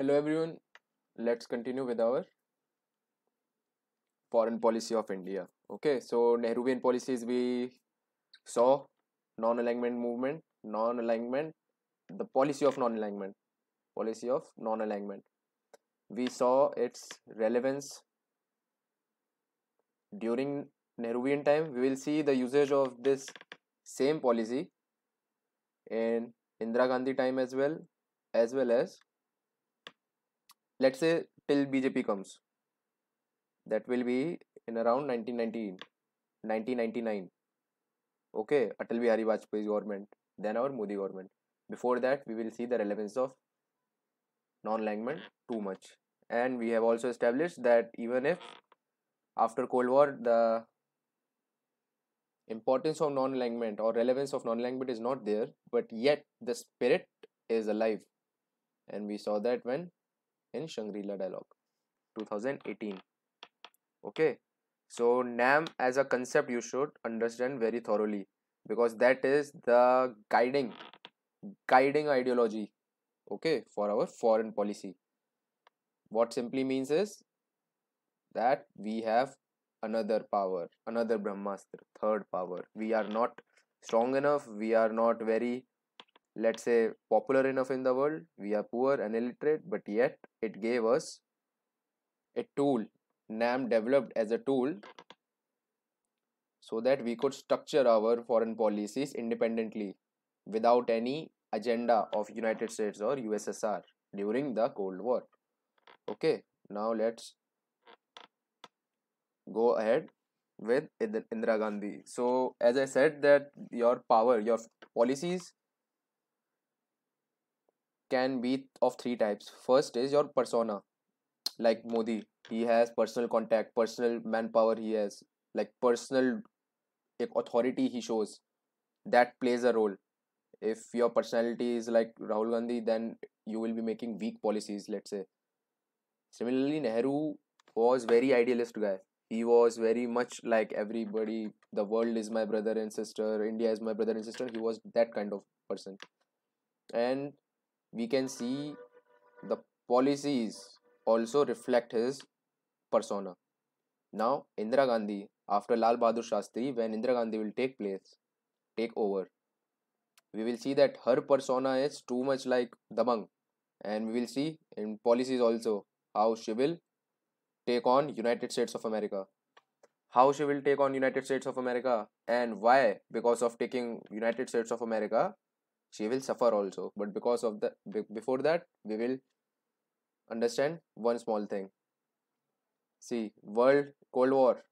Hello everyone, let's continue with our foreign policy of India. Okay, so Nehruvian policies we saw non-alignment movement, non-alignment, the policy of non-alignment, policy of non-alignment. We saw its relevance during Nehruvian time. We will see the usage of this same policy in Indira Gandhi time as well, as well as let's say till BJP comes that will be in around 1919 1999 okay Until Bihari Vajpayee's government then our Modi government before that we will see the relevance of non-alignment too much and we have also established that even if after cold war the importance of non-alignment or relevance of non-alignment is not there but yet the spirit is alive and we saw that when in Shangri-La Dialogue 2018 okay so NAM as a concept you should understand very thoroughly because that is the guiding guiding ideology okay for our foreign policy what simply means is that we have another power another brahmastra third power we are not strong enough we are not very let's say popular enough in the world we are poor and illiterate but yet it gave us a tool nam developed as a tool so that we could structure our foreign policies independently without any agenda of united states or ussr during the cold war okay now let's go ahead with indira gandhi so as i said that your power your policies can be of three types first is your persona like modi he has personal contact personal manpower he has like personal authority he shows that plays a role if your personality is like rahul gandhi then you will be making weak policies let's say similarly nehru was very idealist guy he was very much like everybody the world is my brother and sister india is my brother and sister he was that kind of person and we can see the policies also reflect his persona. Now, Indira Gandhi, after Lal Bahadur Shastri, when Indira Gandhi will take place, take over, we will see that her persona is too much like Dabang. And we will see in policies also how she will take on United States of America. How she will take on United States of America and why? Because of taking United States of America, she will suffer also but because of the before that we will understand one small thing see world cold war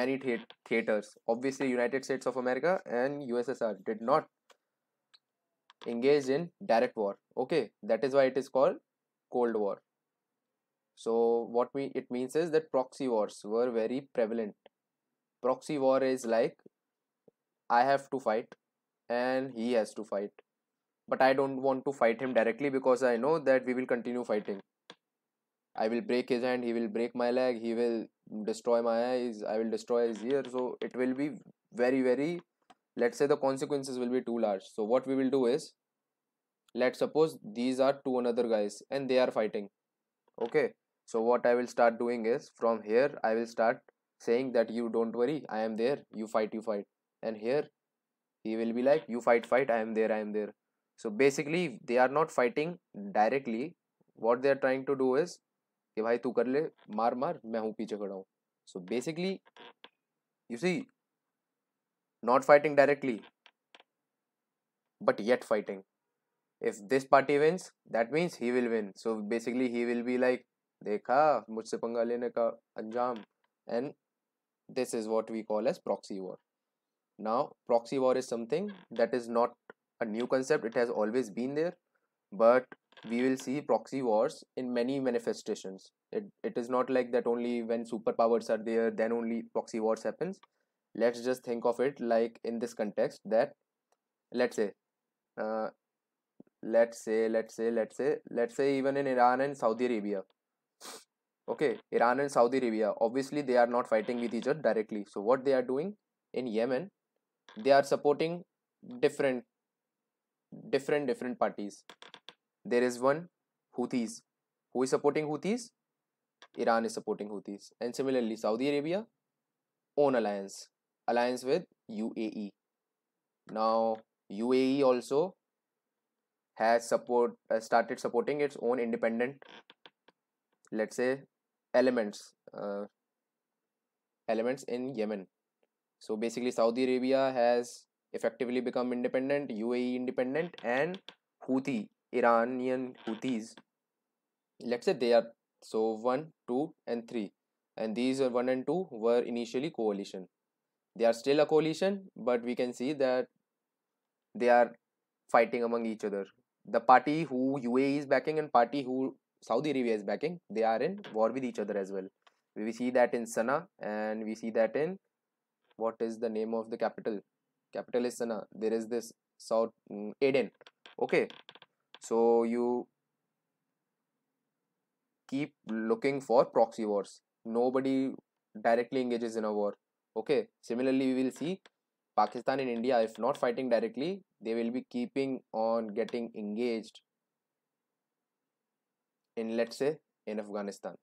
many th- theaters obviously united states of america and ussr did not engage in direct war okay that is why it is called cold war so what we it means is that proxy wars were very prevalent proxy war is like i have to fight and he has to fight but i don't want to fight him directly because i know that we will continue fighting i will break his hand he will break my leg he will destroy my eyes i will destroy his ear so it will be very very let's say the consequences will be too large so what we will do is let's suppose these are two another guys and they are fighting okay so what i will start doing is from here i will start saying that you don't worry i am there you fight you fight and here he will be like you fight fight i am there i am there so basically they are not fighting directly what they are trying to do is ki bhai tu kar le maar maar main hu so basically you see not fighting directly but yet fighting if this party wins that means he will win so basically he will be like dekha mujhse panga lene ka anjam and this is what we call as proxy war now proxy war is something that is not a new concept it has always been there but we will see proxy wars in many manifestations it, it is not like that only when superpowers are there then only proxy wars happens let's just think of it like in this context that let's say uh, let's say let's say let's say let's say even in iran and saudi arabia okay iran and saudi arabia obviously they are not fighting with each other directly so what they are doing in yemen they are supporting different different different parties there is one houthis who is supporting houthis iran is supporting houthis and similarly saudi arabia own alliance alliance with uae now uae also has support uh, started supporting its own independent let's say elements uh, elements in yemen so basically, Saudi Arabia has effectively become independent, UAE independent, and Houthi, Iranian Houthis. Let's say they are so 1, 2, and 3. And these 1 and 2 were initially coalition. They are still a coalition, but we can see that they are fighting among each other. The party who UAE is backing and party who Saudi Arabia is backing, they are in war with each other as well. We see that in Sana'a and we see that in what is the name of the capital capital is Sana. there is this South mm, Aden okay so you keep looking for proxy wars nobody directly engages in a war okay similarly we will see Pakistan and India if not fighting directly they will be keeping on getting engaged in let's say in Afghanistan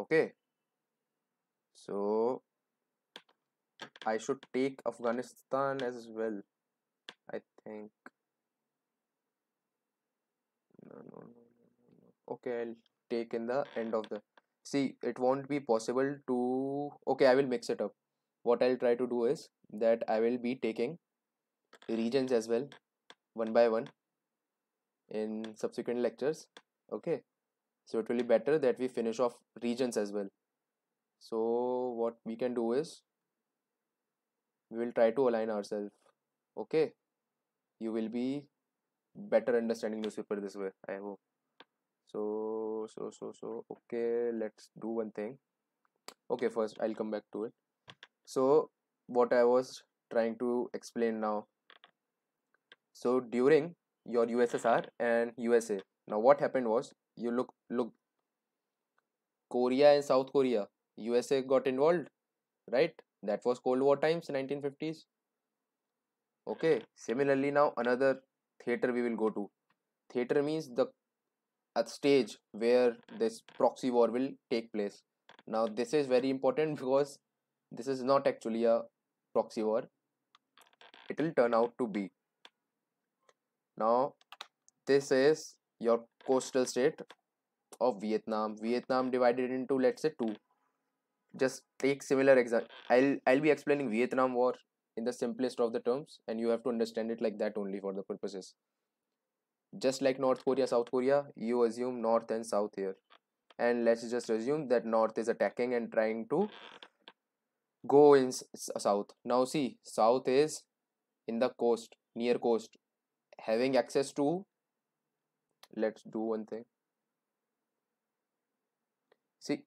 okay so I should take Afghanistan as well I think no, no, no, no, okay I'll take in the end of the see it won't be possible to okay I will mix it up what I'll try to do is that I will be taking regions as well one by one in subsequent lectures okay so it will be better that we finish off regions as well so what we can do is we will try to align ourselves okay you will be better understanding newspaper this way i hope so so so so okay let's do one thing okay first i'll come back to it so what i was trying to explain now so during your ussr and usa now what happened was you look look korea and south korea usa got involved right that was cold war times 1950s okay similarly now another theater we will go to theater means the a stage where this proxy war will take place now this is very important because this is not actually a proxy war it will turn out to be now this is your coastal state of vietnam vietnam divided into let's say two just take similar example i'll i'll be explaining vietnam war in the simplest of the terms and you have to understand it like that only for the purposes just like north korea south korea you assume north and south here and let's just assume that north is attacking and trying to go in south now see south is in the coast near coast having access to let's do one thing see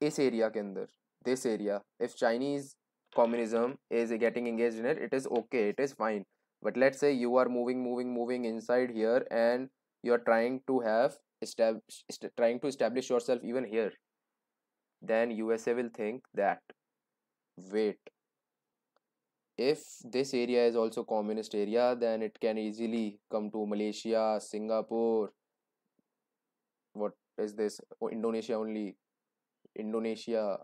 this area, के अंदर this area if Chinese communism is getting engage it is it it is okay it is fine but let moving, are moving moving moving inside here and you are trying to establish yourself even here then usa will think that wait if this area is also communist area then it can easily come to malaysia singapore what is this oh, indonesia only Indonesia,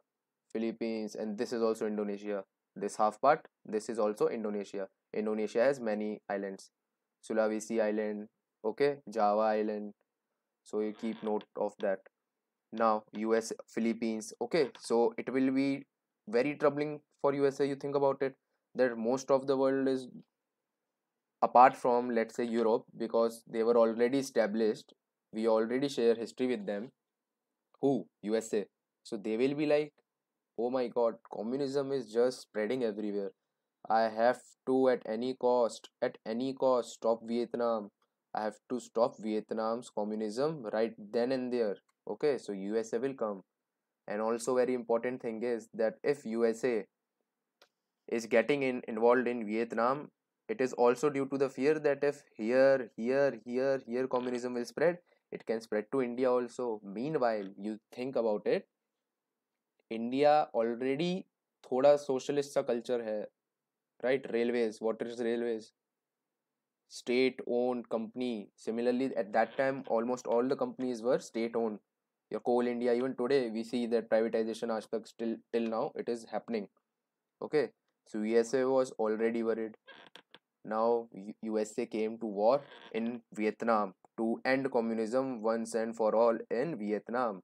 Philippines, and this is also Indonesia. This half part, this is also Indonesia. Indonesia has many islands. Sulawesi Island, okay, Java Island. So you keep note of that. Now US, Philippines, okay. So it will be very troubling for USA. You think about it that most of the world is apart from let's say Europe because they were already established. We already share history with them. Who USA? so they will be like oh my god communism is just spreading everywhere i have to at any cost at any cost stop vietnam i have to stop vietnam's communism right then and there okay so usa will come and also very important thing is that if usa is getting in, involved in vietnam it is also due to the fear that if here here here here communism will spread it can spread to india also meanwhile you think about it India already, thoda socialist सा culture है right railways railways, state owned company similarly at that time almost all the companies were state owned your coal india even today we see that privatization aspect still till now it is happening okay so usa was already worried now usa came to war in vietnam to end communism once and for all in vietnam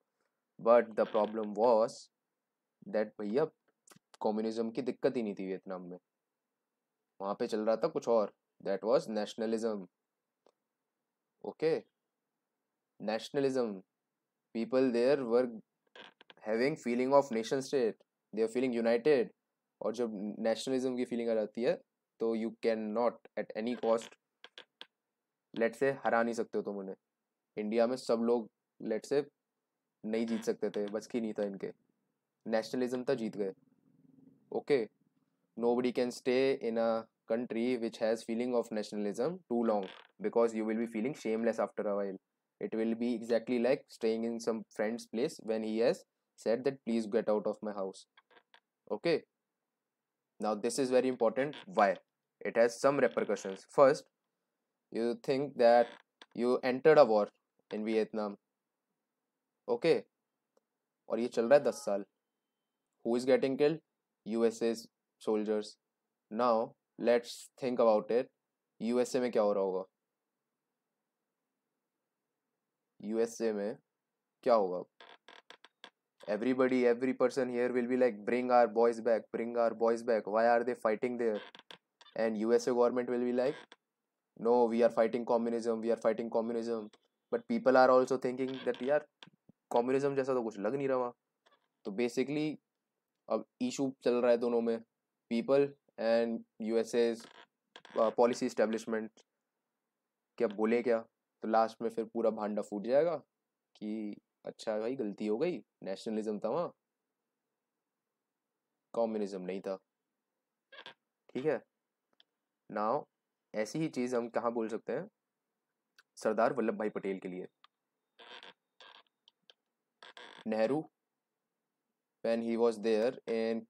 but the problem was that भैया communism की दिक्कत ही नहीं थी Vietnam में वहाँ पे चल रहा था कुछ और that was nationalism okay nationalism people there were having feeling of nation state they are feeling united और जब नेशनलिज्म की फीलिंग आ जाती है तो you can not at any cost let say हरा नहीं सकते हो तुम उन्हें इंडिया में सब लोग लेट से नहीं जीत सकते थे बस की नहीं था इनके nationalism ta jeet gaye okay nobody can stay in a country which has feeling of nationalism too long because you will be feeling shameless after a while it will be exactly like staying in some friend's place when he has said that please get out of my house okay now this is very important why it has some repercussions first you think that you entered a war in vietnam okay और ये चल रहा है दस साल who is getting killed USA soldiers now let's think about it USA में क्या हो रहा होगा USA में क्या होगा everybody every person here will be like bring our boys back bring our boys back why are they fighting there and usa government will be like no we are fighting communism we are fighting communism but people are also thinking that यार communism जैसा तो कुछ लग नहीं रहा वहाँ तो basically अब इशू चल रहा है दोनों में people and U S as policy establishment क्या बोले क्या तो लास्ट में फिर पूरा भांडा फूट जाएगा कि अच्छा भाई गलती हो गई नेशनलिज्म था वहाँ कॉम्युनिज्म नहीं था ठीक है ना ऐसी ही चीज़ हम कहाँ बोल सकते हैं सरदार वल्लभ भाई पटेल के लिए Nehru when he was there in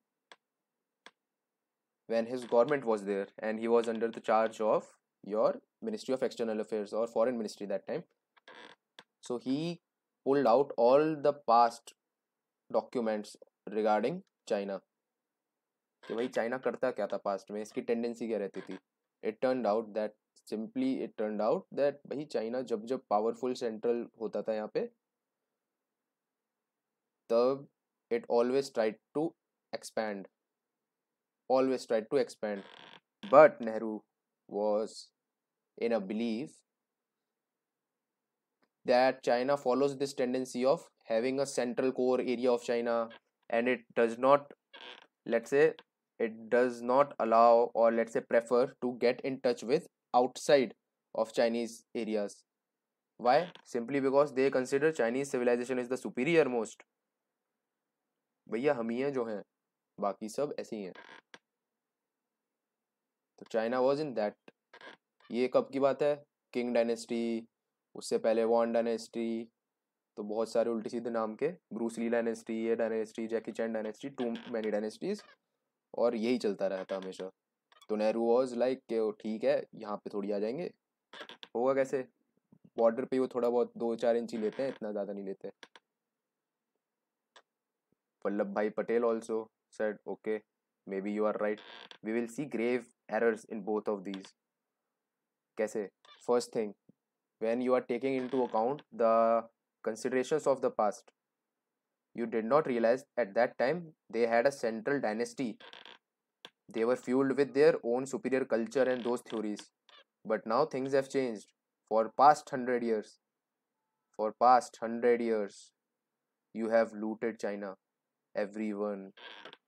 when his government was there and he was under the charge of your ministry of external affairs or foreign ministry that time so he pulled out all the past documents regarding china कि भाई China करता क्या था past में इसकी tendency क्या रहती थी it turn out that simply it turn out that भाई चाइना जब जब पावरफुल सेंट्रल होता था यहाँ पे तब it always tried to expand always tried to expand but nehru was in a belief that china follows this tendency of having a central core area of china and it does not let's say it does not allow or let's say prefer to get in touch with outside of chinese areas why simply because they consider chinese civilization is the superior most भैया हम ही हैं जो हैं बाकी सब ऐसे ही हैं तो चाइना वॉज इन दैट ये कब की बात है किंग डायनेस्टी उससे पहले वॉन डायनेस्टी तो बहुत सारे उल्टे सीधे नाम के ब्रूसली डायनेस्टी ये dynasty Jackie Chan dynasty too many dynasties और यही चलता रहता हमेशा तो नेहरू वॉज लाइक ठीक है यहाँ पे थोड़ी आ जाएंगे होगा कैसे बॉर्डर पे वो थोड़ा बहुत दो चार इंच ही लेते हैं इतना ज़्यादा नहीं लेते हैं Vallabhbhai Patel also said, okay, maybe you are right. We will see grave errors in both of these. Kaise? First thing, when you are taking into account the considerations of the past, you did not realize at that time they had a central dynasty. They were fueled with their own superior culture and those theories. But now things have changed. For past hundred years, for past hundred years, you have looted China everyone.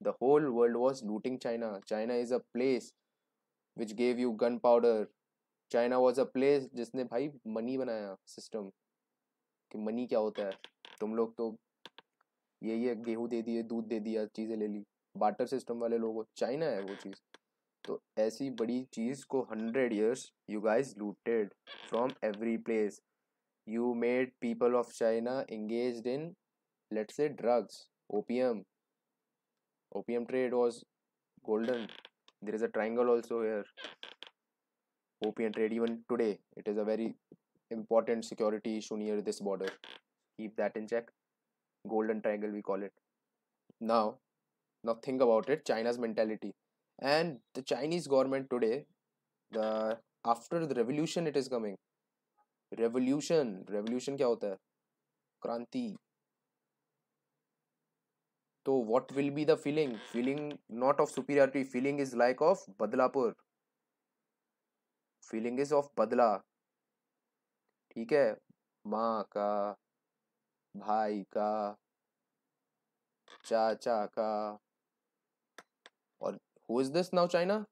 The whole world was looting China. China is a place which gave you gunpowder. China was a place जिसने भाई money बनाया system कि money क्या होता है तुम लोग तो ये ये गेहूँ दे दिए दूध दे दिया चीज़ें ले ली बाटर सिस्टम वाले लोगों चाइना है वो चीज़ तो ऐसी बड़ी चीज़ को hundred years you guys looted from every place you made people of China engage in let's say drugs opium opium trade was golden there is a triangle also here opium trade even today it is a very important security issue near this border keep that in check golden triangle we call it now now think about it china's mentality and the chinese government today the after the revolution it is coming revolution revolution kya hota hai kranti तो what will be the feeling feeling not of superiority feeling is like of Badlapur feeling is of बदला ठीक है माँ का भाई का चाचा का और who is this now China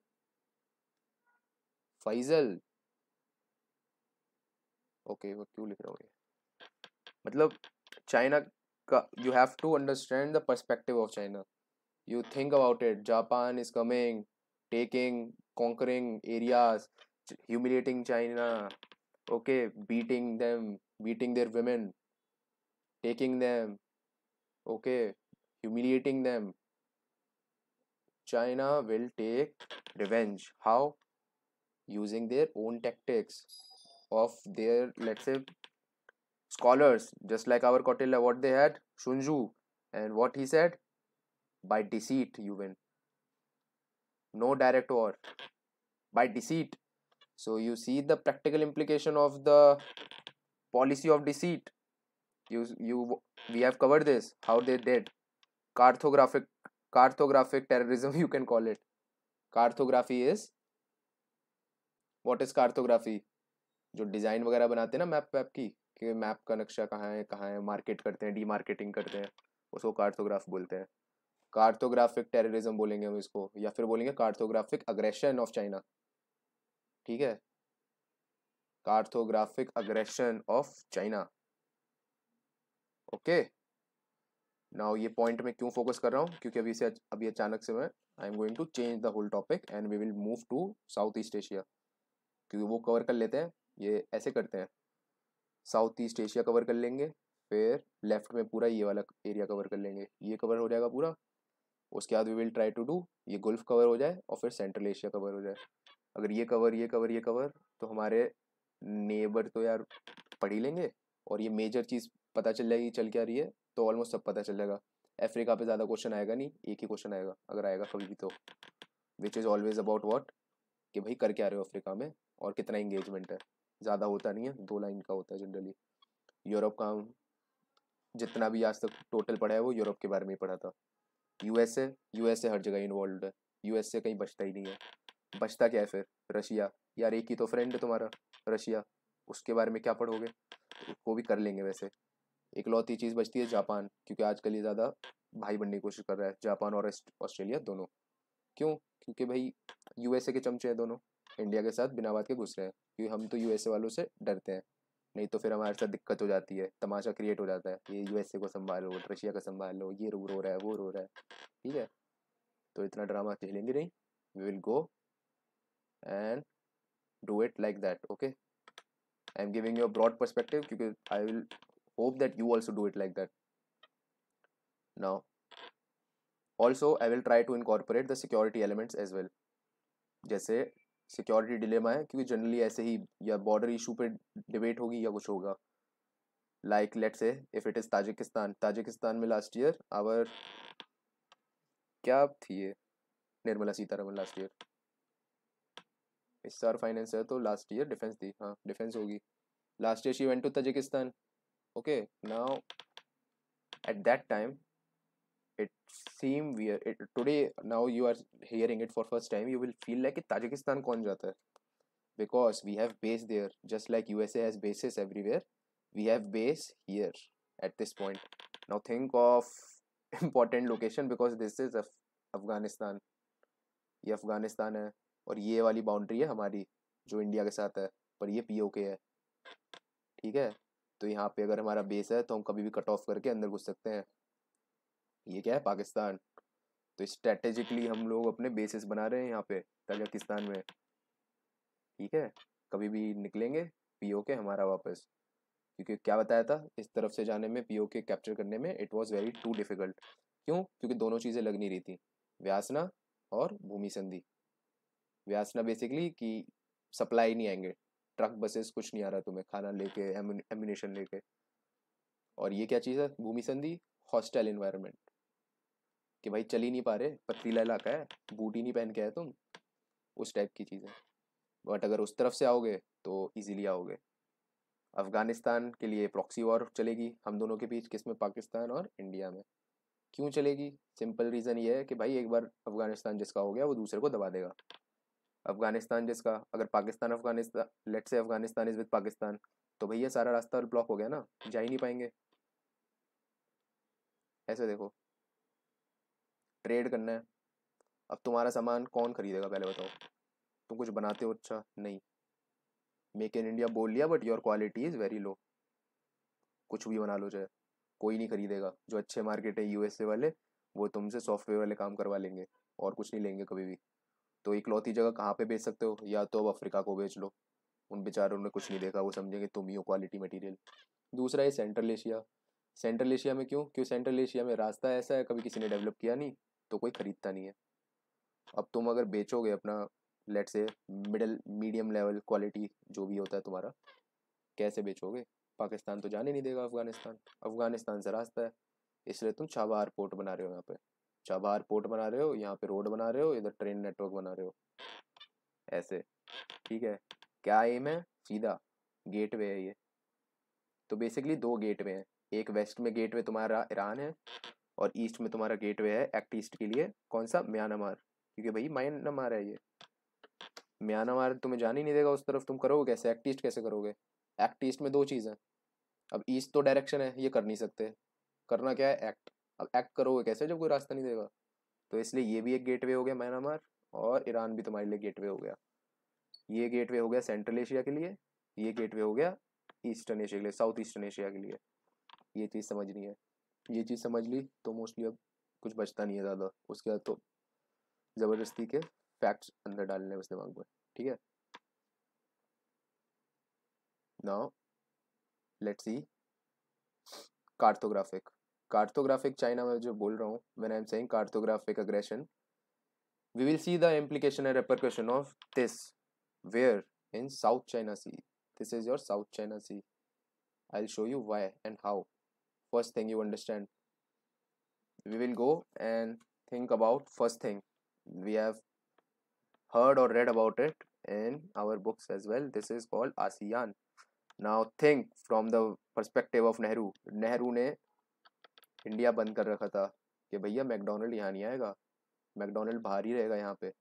Faisal okay वो क्यों लिख रहा हूँ मतलब China you have to understand the perspective of China. You think about it. Japan is coming, taking, conquering areas, humiliating China. Okay, beating them, beating their women, taking them. Okay, humiliating them. China will take revenge. How? Using their own tactics of their, let's say, scholars just like our Kotila what they had Shunju and what he said by deceit you win no direct war by deceit so you see the practical implication of the policy of deceit you you we have covered this how they did cartographic cartographic terrorism you can call it cartography is what is cartography जो design वगैरह बनाते हैं ना map वैप की कि map का नक्शा कहाँ है कहाँ है मार्केट करते हैं डी मार्केटिंग करते हैं उसको कार्थोग्राफ बोलते हैं कार्थोग्राफिक टेररिज्म बोलेंगे हम इसको या फिर बोलेंगे कार्थोग्राफिक अग्रेशन ऑफ चाइना ठीक है cartographic aggression of China okay now ये पॉइंट में क्यों फोकस कर रहा हूँ क्योंकि अभी से अभी अचानक से मैं I am going to change the whole topic and we will move to South East Asia क्योंकि वो कवर कर लेते हैं ये ऐसे करते हैं साउथ ईस्ट एशिया कवर कर लेंगे फिर लेफ्ट में पूरा ये वाला एरिया कवर कर लेंगे ये कवर हो जाएगा पूरा उसके बाद we will try to do ये गुल्फ कवर हो जाए और फिर सेंट्रल एशिया कवर हो जाए अगर ये कवर ये कवर ये कवर तो हमारे नेबर तो यार पढ़ ही लेंगे और ये मेजर चीज़ पता चल जाएगी चल के आ रही है तो ऑलमोस्ट सब पता चल जाएगा अफ्रीका पे ज़्यादा क्वेश्चन आएगा नहीं एक ही क्वेश्चन आएगा अगर आएगा कभी भी तो which is always about what कि भाई कर आ रहे हो अफ्रीका में और कितना इंगेजमेंट है ज़्यादा होता नहीं है दो लाइन का होता है जनरली यूरोप का जितना भी आज तक टोटल पढ़ा है वो यूरोप के बारे में ही पढ़ा था यूएसए यूएसए हर जगह इन्वॉल्व है यूएसए कहीं बचता ही नहीं है बचता क्या है फिर रशिया यार एक ही तो फ्रेंड है तुम्हारा रशिया उसके बारे में क्या पढ़ोगे वो भी कर लेंगे वैसे एक लौती चीज़ बचती है जापान क्योंकि आजकल ये ज़्यादा भाई बनने की कोशिश कर रहा है जापान और ऑस्ट्रेलिया दोनों क्यों क्योंकि भाई यूएसए के चमचे हैं दोनों इंडिया के साथ बिना बात के घुस रहे हैं क्योंकि हम तो यूएसए वालों से डरते हैं नहीं तो फिर हमारे साथ दिक्कत हो जाती है तमाशा क्रिएट हो जाता है ये यूएसए को संभालो रशिया का संभालो ये रो रो रहा है वो रो रहा है ठीक है तो इतना ड्रामा झेलेंगे नहीं we will go and do it like that okay I am giving you a broad perspective क्योंकि I will hope that you also do it like that now also I will try to incorporate the security elements as well जैसे security dilemma है क्योंकि generally ऐसे ही या border issue पे debate होगी या कुछ होगा like let say if it is Tajikistan Tajikistan में लास्ट ईयर आवर क्या थी ये निर्मला सीतारमन लास्ट ईयर इस सार फाइनेंस है तो लास्ट ईयर डिफेंस थी हाँ डिफेंस होगी last year she went to Tajikistan okay now at that time it seem weird it, today now you are hearing it for first time you will feel like it tajikistan kaun jata hai because we have base there just like usa has bases everywhere we have base here at this point now think of important location because this is Af- afghanistan ये अफगानिस्तान है और ये वाली boundary है हमारी जो India के साथ है पर ये पी के है ठीक है तो यहाँ पे अगर हमारा बेस है तो हम कभी भी कट ऑफ करके अंदर घुस सकते हैं ये क्या है पाकिस्तान तो स्ट्रेटेजिकली हम लोग अपने बेसिस बना रहे हैं यहाँ पे तजाकिस्तान में ठीक है कभी भी निकलेंगे पीओ के हमारा वापस क्योंकि क्या बताया था इस तरफ से जाने में पीओ के कैप्चर करने में it was very too difficult क्यों क्योंकि दोनों चीज़ें लग नहीं रही थी व्यासना और भूमि संधि व्यासना बेसिकली कि सप्लाई नहीं आएंगे ट्रक बसेस कुछ नहीं आ रहा तुम्हें खाना लेके एम्यूनेशन लेके और ये क्या चीज़ है भूमि संधि हॉस्टल इन्वायरमेंट कि भाई चल ही नहीं पा रहे पथरीला इलाका है बूट ही नहीं पहन के आए तुम उस टाइप की चीज़ें बट अगर उस तरफ से आओगे तो ईजीली आओगे अफ़गानिस्तान के लिए प्रॉक्सी वॉर चलेगी हम दोनों के बीच किस में पाकिस्तान और इंडिया में क्यों चलेगी सिंपल रीज़न ये है कि भाई एक बार अफ़गानिस्तान जिसका हो गया वो दूसरे को दबा देगा अफ़गानिस्तान जिसका अगर पाकिस्तान अफ़गानिस्तान लेट से अफ़गानिस्तान इज़ विद पाकिस्तान तो भैया सारा रास्ता ब्लॉक हो गया ना जा ही नहीं पाएंगे ऐसे देखो ट्रेड करना है अब तुम्हारा सामान कौन खरीदेगा पहले बताओ तुम कुछ बनाते हो अच्छा नहीं मेक इन इंडिया बोल लिया but your quality is very low कुछ भी बना लो चाहे कोई नहीं खरीदेगा जो अच्छे मार्केट है यूएसए वाले वो तुमसे सॉफ्टवेयर वाले काम करवा लेंगे और कुछ नहीं लेंगे कभी भी तो एक लौती जगह कहाँ पे बेच सकते हो या तो अब अफ्रीका को बेच लो उन बेचारों ने कुछ नहीं देखा वो समझेंगे तुम ही हो क्वालिटी मटेरियल दूसरा है सेंट्रल एशिया सेंट्रल एशिया में क्यों क्यों सेंट्रल एशिया में रास्ता ऐसा है कभी किसी ने डेवलप किया नहीं तो कोई ख़रीदता नहीं है अब तुम अगर बेचोगे अपना लेट से मिडल मीडियम लेवल क्वालिटी जो भी होता है तुम्हारा कैसे बेचोगे पाकिस्तान तो जाने नहीं देगा अफगानिस्तान अफगानिस्तान से रास्ता है इसलिए तुम चाबहार पोर्ट बना रहे हो यहाँ पे चाबहार पोर्ट बना रहे हो यहाँ पे रोड बना रहे हो इधर ट्रेन नेटवर्क बना रहे हो ऐसे ठीक है क्या एम है सीधा गेट है ये तो बेसिकली दो गेट हैं एक वेस्ट में गेट तुम्हारा ईरान है और ईस्ट में तुम्हारा गेटवे है एक्ट ईस्ट के लिए कौन सा म्यांमार क्योंकि भाई म्यांमार है ये म्यांमार तुम्हें जान ही नहीं देगा उस तरफ तुम करोगे कैसे एक्ट ईस्ट कैसे करोगे एक्ट ईस्ट में दो चीज़ हैं अब ईस्ट तो डायरेक्शन है ये कर नहीं सकते करना क्या है एक्ट अब एक्ट करोगे कैसे जब कोई रास्ता नहीं देगा तो इसलिए ये भी एक गेट हो गया म्यांमार और ईरान भी तुम्हारे लिए गेट हो गया ये गेट हो गया सेंट्रल एशिया के लिए ये गेट हो गया ईस्टर्न एशिया के लिए साउथ ईस्टर्न एशिया के लिए ये चीज़ समझनी है ये चीज़ समझ ली तो मोस्टली अब कुछ बचता नहीं है ज़्यादा उसके बाद तो ज़बरदस्ती के फैक्ट्स अंदर डालने उस दिमाग में ठीक है now let see cartographic cartographic China में जो बोल रहा हूँ man I am saying cartographic aggression will see the implication and and of this where in South China Sea this is your South China Sea I will show you why and how first thing you understand we will go and think about first thing we have heard or read about it in our books as well this is called asean now think from the perspective of nehru nehru ne india band kar rakha tha ki bhaiya mcdonald yahan nahi aayega mcdonald bahar hi rahega yahan pe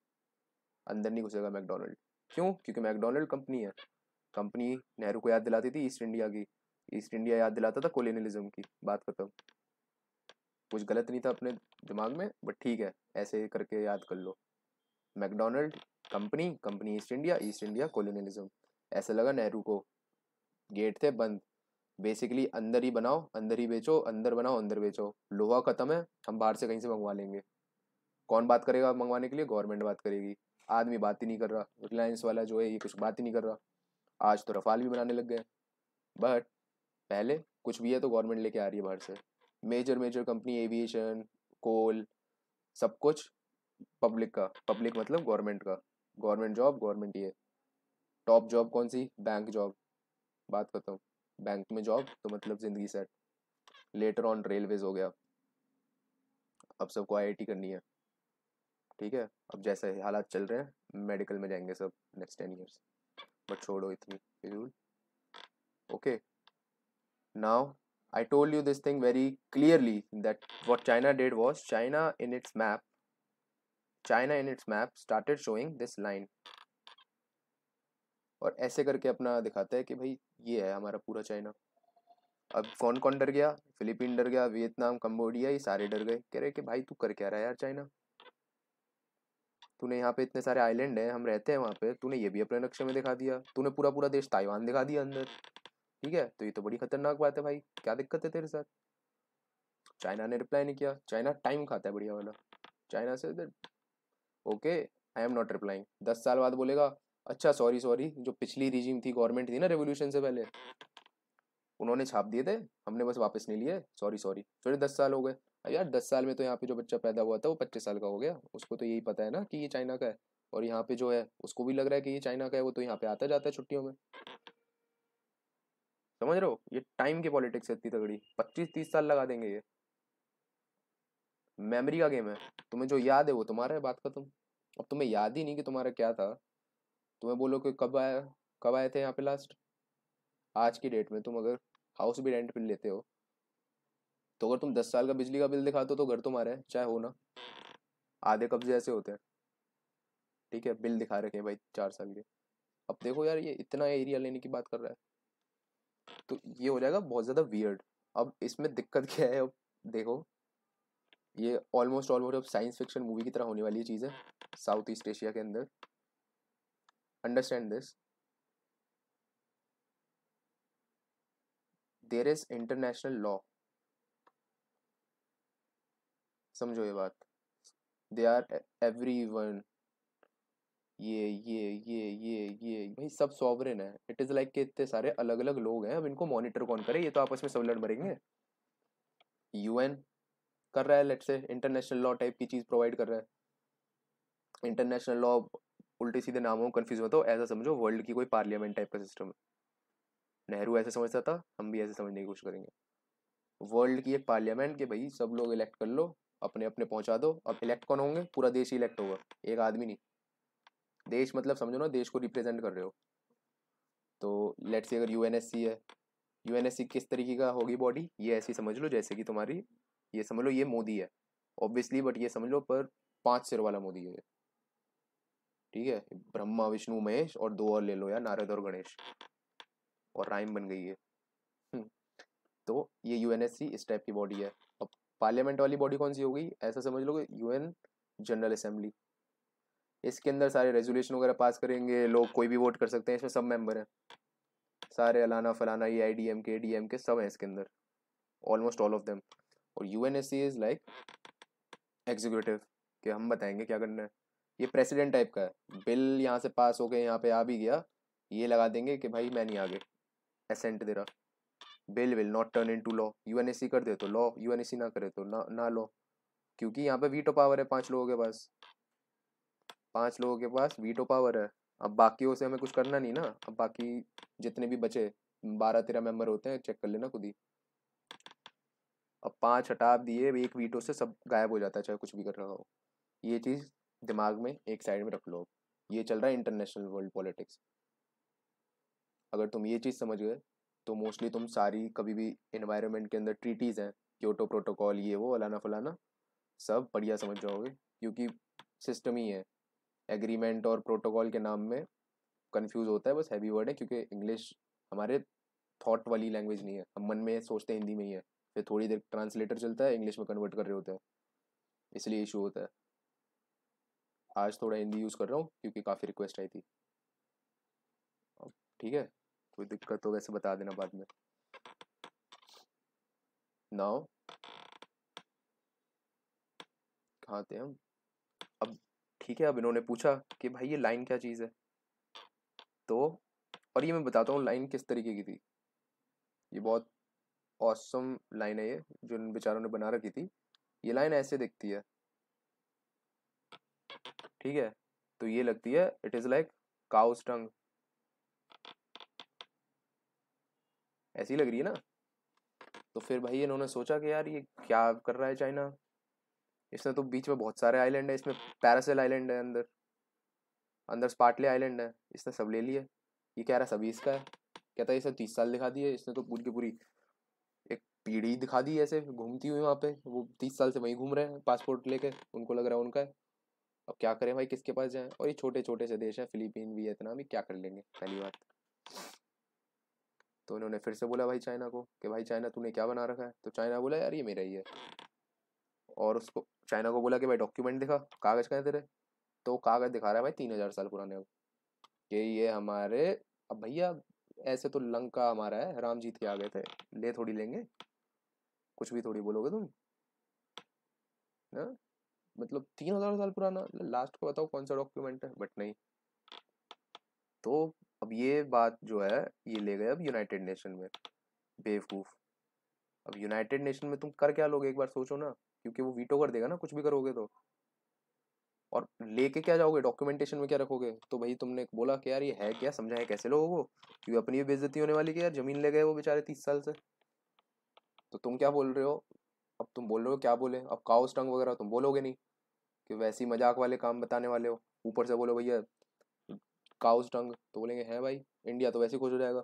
andar nahi ghusega mcdonald kyun kyunki mcdonald company hai company nehru ko yaad dilati thi east india ki East India याद दिलाता था colonialism की बात खत्म कुछ गलत नहीं था अपने दिमाग में बट ठीक है ऐसे करके याद कर लो McDonald company company East India East India colonialism ऐसा लगा नेहरू को गेट थे बंद बेसिकली अंदर ही बनाओ अंदर ही बेचो अंदर बनाओ अंदर बेचो लोहा खत्म है हम बाहर से कहीं से मंगवा लेंगे कौन बात करेगा मंगवाने के लिए गवर्नमेंट बात करेगी आदमी बात ही नहीं कर रहा रिलायंस वाला जो है ये कुछ बात ही नहीं कर रहा आज तो रफाल भी बनाने लग गए बट पहले कुछ भी है तो गवर्नमेंट लेके आ रही है बाहर से major major company aviation coal सब कुछ पब्लिक का पब्लिक मतलब गवर्नमेंट का गवर्नमेंट जॉब गवर्नमेंट ये टॉप जॉब कौन सी बैंक जॉब बात करता हूँ बैंक में जॉब तो मतलब ज़िंदगी सेट लेटर ऑन रेलवेज हो गया अब सबको आई करनी है ठीक है अब जैसे हालात चल रहे हैं मेडिकल में जाएंगे सब नेक्स्ट टेन ईयर्स बट छोड़ो इतनी okay okay Now, I told you this thing very clearly that what China did was China in its map, China in its map started showing this line. और ऐसे करके अपना दिखाता है कि भाई ये है हमारा पूरा चाइना अब कौन कौन डर गया फिलीपीन डर गया वियतनाम कम्बोडिया ये सारे डर गए कह रहे कि भाई तू कर क्या रहा है यार चाइना तूने यहाँ पे इतने सारे आइलैंड हैं हम रहते हैं वहाँ पे तूने ये भी अपने नक्शे में दिखा दिया तूने पूरा पूरा देश ताइवान दिखा दिया अंदर ठीक है तो ये तो बड़ी खतरनाक बात है भाई क्या दिक्कत है तेरे साथ चाइना ने रिप्लाई नहीं किया चाइना टाइम खाता है बढ़िया वाला चाइना से okay I am not replying दस साल बाद बोलेगा अच्छा सॉरी सॉरी जो पिछली रिजीम थी गवर्नमेंट थी ना रेवोल्यूशन से पहले उन्होंने छाप दिए थे हमने बस वापस नहीं लिए सॉरी सॉरी फिर दस साल हो गए यार दस साल में तो यहाँ पे जो बच्चा पैदा हुआ था वो पच्चीस साल का हो गया उसको तो यही पता है ना कि ये चाइना का है और यहाँ पे जो है उसको भी लग रहा है कि ये चाइना का है वो तो यहाँ पे आता जाता है छुट्टियों में समझ रहे हो ये टाइम की पॉलिटिक्स है इतनी तगड़ी पच्चीस तीस साल लगा देंगे ये मेमोरी का गेम है तुम्हें जो याद है वो तुम्हारा है बात का तुम अब तुम्हें याद ही नहीं कि तुम्हारा क्या था तुम्हें बोलो कि कब आया कब आए थे यहाँ पे लास्ट आज की डेट में तुम अगर हाउस भी रेंट पे लेते हो तो अगर तुम दस साल का बिजली का बिल दिखाते हो तो घर तुम्हारा है चाहे हो ना आधे कब्जे ऐसे होते हैं ठीक है बिल दिखा रखे हैं भाई चार साल के अब देखो यार ये इतना एरिया लेने की बात कर रहा है तो ये हो जाएगा बहुत ज़्यादा वियर्ड अब इसमें दिक्कत क्या है अब देखो ये ऑलमोस्ट ऑलमोस्ट अब साइंस फिक्शन मूवी की तरह होने वाली चीज़ है साउथ ईस्ट एशिया के अंदर understand this there is international law समझो ये बात दे आर एवरी वन ये ये ये ये ये भाई सब सॉवरेन है इट इज़ लाइक के इतने सारे अलग अलग लोग हैं अब इनको मॉनिटर कौन करे ये तो आपस में सब लड़ मरेंगे यूएन हाँ। कर रहा है लेट से इंटरनेशनल लॉ टाइप की चीज़ प्रोवाइड कर रहा है इंटरनेशनल लॉ उल्टे सीधे नामों कन्फ्यूज होता हो ऐसा समझो वर्ल्ड की कोई पार्लियामेंट टाइप का सिस्टम है नेहरू ऐसे समझता था हम भी ऐसे समझने की कोशिश करेंगे वर्ल्ड की एक पार्लियामेंट के भाई सब लोग इलेक्ट कर लो अपने अपने पहुंचा दो अब इलेक्ट कौन होंगे पूरा देश ही इलेक्ट होगा एक आदमी नहीं देश मतलब समझो ना देश को रिप्रेजेंट कर रहे हो तो लेट्स से अगर यू है यू किस तरीके का होगी बॉडी ये ऐसी समझ लो जैसे कि तुम्हारी ये समझ लो ये मोदी है ऑब्वियसली बट ये समझ लो पर पांच सिर वाला मोदी है ठीक है ब्रह्मा विष्णु महेश और दो और ले लो यार नारद और गणेश और राइम बन गई है हम्म। तो ये यू इस टाइप की बॉडी है अब पार्लियामेंट वाली बॉडी कौन सी होगी ऐसा समझ लो यूएन जनरल असेंबली इसके अंदर सारे रेजोल्यूशन वगैरह पास करेंगे लोग कोई भी वोट कर सकते हैं इसमें सब मेंबर हैं सारे अलाना फलाना ये I D M K D M K सब हैं इसके अंदर ऑलमोस्ट ऑल ऑफ देम और U N S C is like executive कि हम बताएंगे क्या करना है ये प्रेसिडेंट टाइप का है बिल यहाँ से पास हो गए यहाँ पे आ भी गया ये लगा देंगे कि भाई मैं नहीं आगे एसेंट दे रहा bill will not turn into law U N S C कर दे तो law U N S C ना करे तो ना ना लॉ क्योंकि यहाँ पे वीटो पावर है पाँच लोगों के पास पांच लोगों के पास वीटो पावर है अब बाकी से हमें कुछ करना नहीं ना अब बाकी जितने भी बचे बारह तेरह मेंबर होते हैं चेक कर लेना खुद ही अब पांच हटा दिए एक वीटो से सब गायब हो जाता है चाहे कुछ भी कर रहा हो ये चीज़ दिमाग में एक साइड में रख लो ये चल रहा है इंटरनेशनल वर्ल्ड पॉलिटिक्स अगर तुम ये चीज़ समझ गए तो मोस्टली तुम सारी कभी भी इन्वायरमेंट के अंदर ट्रीटीज़ हैं क्योटो प्रोटोकॉल ये वो अलाना फलाना सब बढ़िया समझ जाओगे क्योंकि सिस्टम ही है एग्रीमेंट और प्रोटोकॉल के नाम में कन्फ्यूज़ होता है बस हैवी वर्ड है क्योंकि इंग्लिश हमारे थॉट वाली लैंग्वेज नहीं है हम मन में सोचते हिंदी में ही है फिर थोड़ी देर ट्रांसलेटर चलता है इंग्लिश में कन्वर्ट कर रहे होते हैं इसलिए इशू होता है आज थोड़ा हिंदी यूज़ कर रहा हूँ क्योंकि काफ़ी रिक्वेस्ट आई थी ठीक है कोई दिक्कत हो वैसे बता देना बाद में नाउ कहाँ थे हम ठीक है अब इन्होंने पूछा कि भाई ये लाइन क्या चीज़ है तो और ये मैं बताता हूँ लाइन किस तरीके की थी ये बहुत औसम लाइन है ये जो इन बेचारों ने बना रखी थी ये लाइन ऐसे दिखती है ठीक है तो ये लगती है it is like cow's tongue ऐसी लग रही है ना तो फिर भाई इन्होंने सोचा कि यार ये क्या कर रहा है चाइना इसमें तो बीच में बहुत सारे आइलैंड है इसमें पैरासेल आइलैंड है अंदर अंदर स्पार्टले आइलैंड है इसने सब ले लिए ये कह रहा है सभी इसका है कहता है तो ये सब तीस साल दिखा दिए इसने तो पूरी की पूरी एक पीढ़ी दिखा दी ऐसे घूमती हुई वहाँ पे वो तीस साल से वहीं घूम रहे हैं पासपोर्ट लेके उनको लग रहा है उनका है अब क्या करें भाई किसके पास जाएं और ये छोटे छोटे से देश हैं फिलीपीन वियतनाम ये क्या कर लेंगे पहली बात तो उन्होंने फिर से बोला भाई चाइना को कि भाई चाइना तूने क्या बना रखा है तो चाइना बोला यार ये मेरा ही है और उसको चाइना को बोला कि भाई डॉक्यूमेंट दिखा कागज़ कहें तेरे तो कागज़ दिखा रहा है भाई तीन हज़ार साल पुराने कि ये हमारे अब भैया ऐसे तो लंका हमारा है राम जीत थे आ गए थे ले थोड़ी लेंगे कुछ भी थोड़ी बोलोगे तुम ना मतलब तीन हज़ार साल पुराना लास्ट को बताओ कौन सा डॉक्यूमेंट है बट नहीं तो अब ये बात जो है ये ले गए अब यूनाइटेड नेशन में बेवकूफ़ अब यूनाइटेड नेशन में तुम कर क्या लोगे एक बार सोचो ना क्योंकि वो वीटो कर देगा ना कुछ भी करोगे तो और लेके क्या जाओगे डॉक्यूमेंटेशन में क्या रखोगे तो भाई तुमने बोला कि यार ये है क्या समझाया कैसे लोगों को क्योंकि अपनी भी बेजती होने वाली कि यार जमीन ले गए वो बेचारे तीस साल से तो तुम क्या बोल रहे हो अब तुम बोल रहे हो क्या बोले अब काउस टंग वगैरह तुम बोलोगे नहीं कि वैसे ही मजाक वाले काम बताने वाले हो ऊपर से बोलो भैया काउस टंग तो बोलेंगे है भाई इंडिया तो वैसे ही खुश हो जाएगा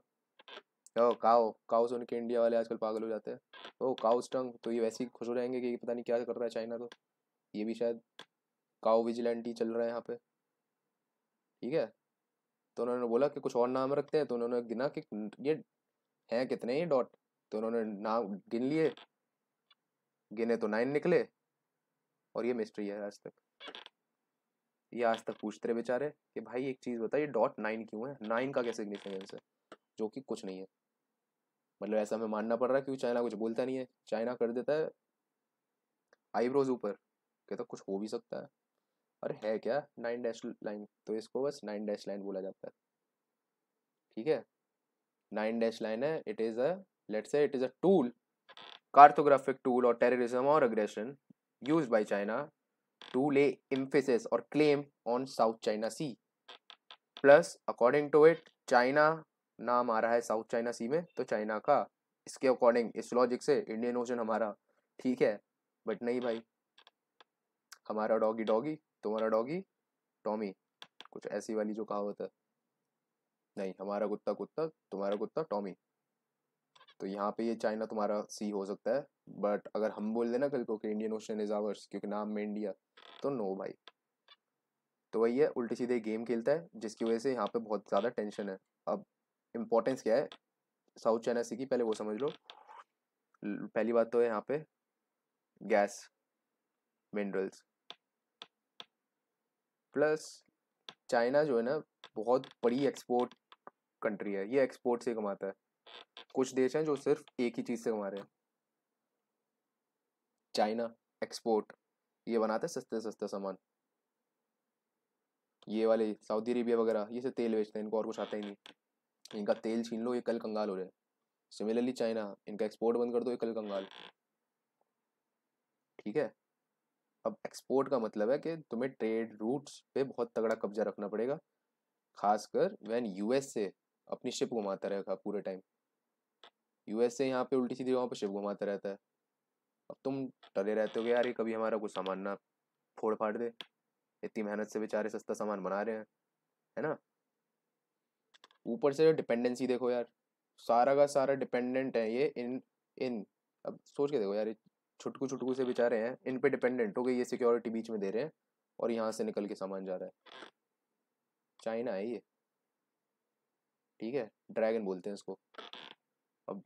ओ काओ काओ सुन के इंडिया वाले आजकल पागल हो जाते हैं ओ काओ स्टंग तो ये वैसे ही खुश हो जाएंगे कि पता नहीं क्या कर रहा है चाइना तो ये भी शायद काओ विजिलेंट ही चल रहा है यहाँ पे ठीक है तो उन्होंने बोला कि कुछ और नाम रखते हैं तो उन्होंने गिना कि ये हैं कितने ही डॉट तो उन्होंने नाम गिन लिए गिने तो नाइन निकले और ये मिस्ट्री है आज तक ये आज तक पूछते रहे बेचारे कि भाई एक चीज़ बताइए डॉट नाइन क्यों है नाइन का क्या सिग्निफिकेंस है जो कि कुछ नहीं है मतलब ऐसा हमें मानना पड़ रहा है क्योंकि चाइना कुछ बोलता नहीं है चाइना कर देता है आईब्रोज ऊपर कहता तो कुछ हो भी सकता है और है क्या नाइन डैश लाइन तो इसको बस नाइन डैश लाइन बोला जाता है ठीक है नाइन डैश लाइन है it is a let's say it is a tool cartographic tool और टेररिज्म और aggression use by China to lay emphasis और claim on South China Sea plus according to it China नाम आ रहा है south China सी में तो China का इसके अकॉर्डिंग इस लॉजिक से इंडियन ओशन हमारा ठीक है बट नहीं भाई हमारा डॉगी डॉगी तुम्हारा डॉगी टॉमी कुछ ऐसी वाली जो कहावत है नहीं हमारा कुत्ता कुत्ता तुम्हारा कुत्ता टॉमी तो यहाँ पे ये चाइना तुम्हारा सी हो सकता है बट अगर हम बोल देना कल को कि इंडियन ओशन इज आवर्स क्योंकि नाम में इंडिया तो नो भाई तो वही है उल्टी सीधे गेम खेलता है जिसकी वजह से यहाँ पे बहुत ज़्यादा टेंशन है अब इम्पोर्टेंस क्या है साउथ चाइना सी की पहले वो समझ लो पहली बात तो है यहाँ पे गैस मिनरल्स प्लस चाइना जो है ना बहुत बड़ी एक्सपोर्ट कंट्री है ये एक्सपोर्ट से कमाता है कुछ देश हैं जो सिर्फ एक ही चीज़ से कमा रहे हैं चाइना एक्सपोर्ट ये बनाता है सस्ते सस्ते सामान ये वाले सऊदी अरेबिया वगैरह ये से तेल बेचते हैं इनको और कुछ आता ही नहीं इनका तेल छीन लो ये कल कंगाल हो रहे हैं सिमिलरली चाइना इनका एक्सपोर्ट बंद कर दो ये कल कंगाल ठीक है अब एक्सपोर्ट का मतलब है कि तुम्हें ट्रेड रूट्स पे बहुत तगड़ा कब्जा रखना पड़ेगा खासकर वैन यूएस से अपनी शिप घुमाता रहेगा पूरे टाइम यूएस से यहाँ पे उल्टी सीधी वहाँ पे शिप घुमाता रहता है अब तुम डरे रहते हो यार ये कभी हमारा कुछ सामान ना फोड़ फाड़ दे इतनी मेहनत से बेचारे सस्ता सामान बना रहे हैं है ना ऊपर से डिपेंडेंसी देखो यार सारा का सारा डिपेंडेंट है ये इन इन अब सोच के देखो यार छुटकू छुटकू से बेचारे हैं इन पे डिपेंडेंट हो गए ये सिक्योरिटी बीच में दे रहे हैं और यहाँ से निकल के सामान जा रहा है चाइना है ये ठीक है ड्रैगन बोलते हैं इसको अब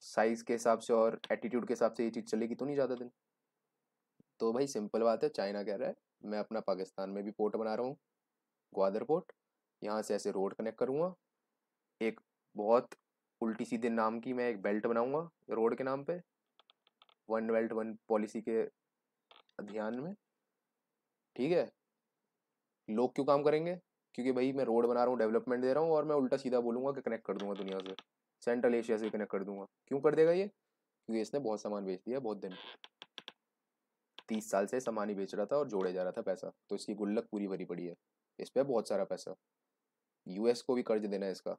साइज के हिसाब से और एटीट्यूड के हिसाब से ये चीज़ चलेगी तो नहीं ज़्यादा दिन तो भाई सिंपल बात है चाइना कह रहा है मैं अपना पाकिस्तान में भी पोर्ट बना रहा हूँ ग्वादर पोर्ट यहाँ से ऐसे रोड कनेक्ट करूँगा एक बहुत उल्टी सीधे नाम की मैं एक बेल्ट बनाऊँगा रोड के नाम पे वन बेल्ट वन पॉलिसी के अध्ययन में ठीक है लोग क्यों काम करेंगे क्योंकि भाई मैं रोड बना रहा हूँ डेवलपमेंट दे रहा हूँ और मैं उल्टा सीधा बोलूँगा कि कनेक्ट कर दूंगा दुनिया से सेंट्रल एशिया से कनेक्ट कर दूंगा क्यों कर देगा ये क्योंकि इसने बहुत सामान बेच दिया बहुत दिन तीस साल से सामान ही बेच रहा था और जोड़े जा रहा था पैसा तो इसकी गुल्लक पूरी भरी पड़ी है इस पर बहुत सारा पैसा यूएस को भी कर्ज देना है इसका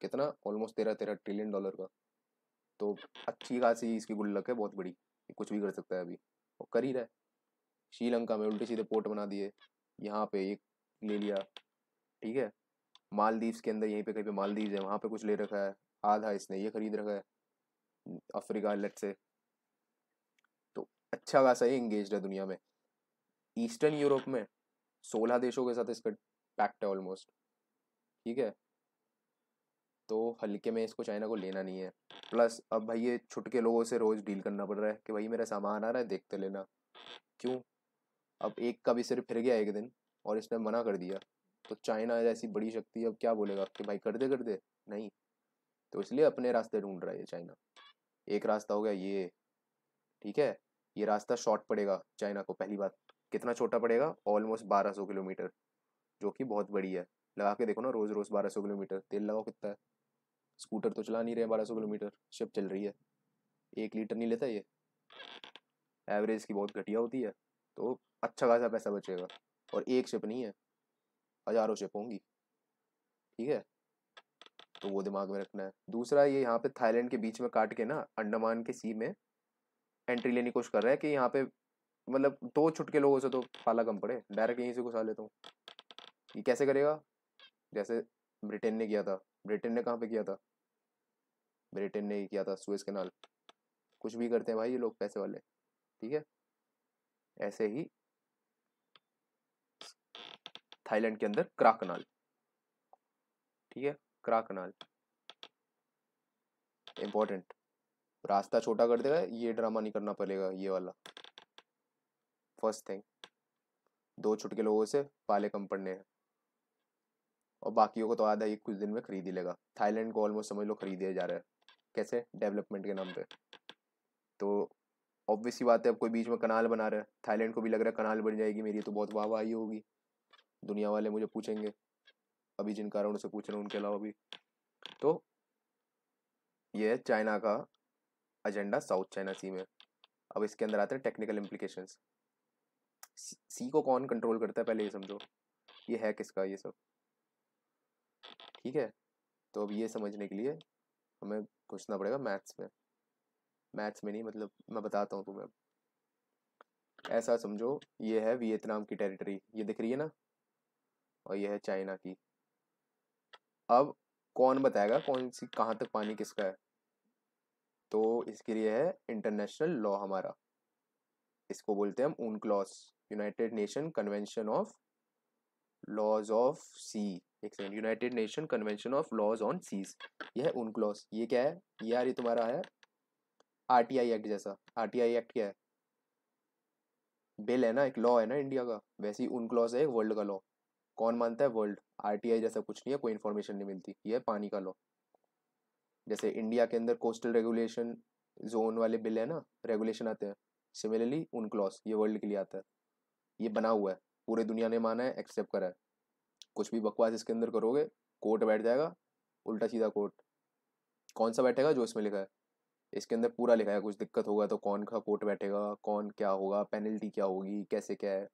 कितना ऑलमोस्ट तेरह तेरह ट्रिलियन डॉलर का तो अच्छी खासी इसकी गुड लक है बहुत बड़ी कुछ भी कर सकता है अभी और कर ही रहा है श्रीलंका में उल्टे सीधे पोर्ट बना दिए यहाँ पे एक ले लिया ठीक है मालदीव्स के अंदर यहीं पे कहीं पे मालदीव्स है वहाँ पे कुछ ले रखा है आधा इसने ये खरीद रखा है अफ्रीका लट से तो अच्छा खासा ही इंगेज है दुनिया में ईस्टर्न यूरोप में सोलह देशों के साथ इसका पैक्ट है ऑलमोस्ट ठीक है तो हल्के में इसको चाइना को लेना नहीं है प्लस अब भाई ये छुटके लोगों से रोज़ डील करना पड़ रहा है कि भाई मेरा सामान आ रहा है देखते लेना क्यों अब एक का भी सिर फिर गया एक दिन और इसने मना कर दिया तो चाइना ऐसी बड़ी शक्ति अब क्या बोलेगा कि भाई कर दे कर दे नहीं तो इसलिए अपने रास्ते ढूंढ रहा है ये चाइना एक रास्ता हो गया ये ठीक है ये रास्ता शॉर्ट पड़ेगा चाइना को पहली बात कितना छोटा पड़ेगा ऑलमोस्ट 1200 किलोमीटर जो कि बहुत बड़ी है लगा के देखो ना रोज़ रोज़ बारह सौ किलोमीटर तेल लगाओ कितना है स्कूटर तो चला नहीं रहे बारह सौ किलोमीटर शिप चल रही है एक लीटर नहीं लेता ये एवरेज की बहुत घटिया होती है तो अच्छा खासा पैसा बचेगा और एक शिप नहीं है हज़ारों शिप होंगी ठीक है तो वो दिमाग में रखना है दूसरा ये यहाँ पे थाईलैंड के बीच में काट के ना अंडमान के सी में एंट्री लेने की कोशिश कर रहा है कि यहाँ पे मतलब दो छुटके लोगों से तो पाला कम पड़े डायरेक्ट यहीं से घुसा लेता हूँ ये कैसे करेगा जैसे ब्रिटेन ने किया था ब्रिटेन ने कहाँ पे किया था ब्रिटेन ने किया था सुएज कैनाल कुछ भी करते हैं भाई ये लोग पैसे वाले ठीक है ऐसे ही थाईलैंड के अंदर क्रा कनाल ठीक है क्रा कनाल इम्पोर्टेंट रास्ता छोटा कर देगा ये ड्रामा नहीं करना पड़ेगा ये वाला फर्स्ट थिंग दो छुटके लोगों से पाले कम पड़ने हैं और बाकियों को तो आधा एक कुछ दिन में खरीद ही लेगा थाईलैंड को ऑलमोस्ट समझ लो दिया जा रहा है कैसे डेवलपमेंट के नाम पे तो ऑब्वियस ही बात है अब कोई बीच में कनाल बना रहा है थाईलैंड को भी लग रहा है कनाल बन जाएगी मेरी तो बहुत वाह वाहवाही होगी दुनिया वाले मुझे पूछेंगे अभी जिन कारणों से पूछ रहे हैं उनके अलावा भी तो ये है चाइना का एजेंडा साउथ चाइना सी में अब इसके अंदर आते हैं टेक्निकल इम्प्लीकेशंस सी को कौन कंट्रोल करता है पहले ये समझो ये है किसका ये सब ठीक है तो अब ये समझने के लिए हमें घुसना पड़ेगा मैथ्स में मैथ्स में नहीं मतलब मैं बताता हूँ तुम्हें ऐसा समझो ये है वियतनाम की टेरिटरी ये दिख रही है ना और ये है चाइना की अब कौन बताएगा कौन सी कहाँ तक पानी किसका है तो इसके लिए है इंटरनेशनल लॉ हमारा इसको बोलते हैं हम UNCLOS United Nation Convention of Laws of Sea एक second United Nation Convention of Laws on Seas यह है उनक्लॉस ये क्या है ये यार ये तुम्हारा है आर टी आई एक्ट जैसा आर टी आई एक्ट क्या है बिल है ना एक लॉ है ना इंडिया का वैसे ही उनक्लॉस है एक वर्ल्ड का लॉ कौन मानता है वर्ल्ड आर टी आई जैसा कुछ नहीं है कोई इन्फॉर्मेशन नहीं मिलती ये है पानी का लॉ जैसे इंडिया के अंदर कोस्टल रेगुलेशन जोन वाले बिल है ना रेगुलेशन आते हैं सिमिलरली उनक्लॉस ये वर्ल्ड के लिए आता है ये बना हुआ है पूरे दुनिया ने माना है एक्सेप्ट करा है कुछ भी बकवास इसके अंदर करोगे कोर्ट बैठ जाएगा उल्टा सीधा कोर्ट कौन सा बैठेगा जो इसमें लिखा है इसके अंदर पूरा लिखा है कुछ दिक्कत होगा तो कौन का कोर्ट बैठेगा कौन क्या होगा पेनल्टी क्या होगी कैसे क्या है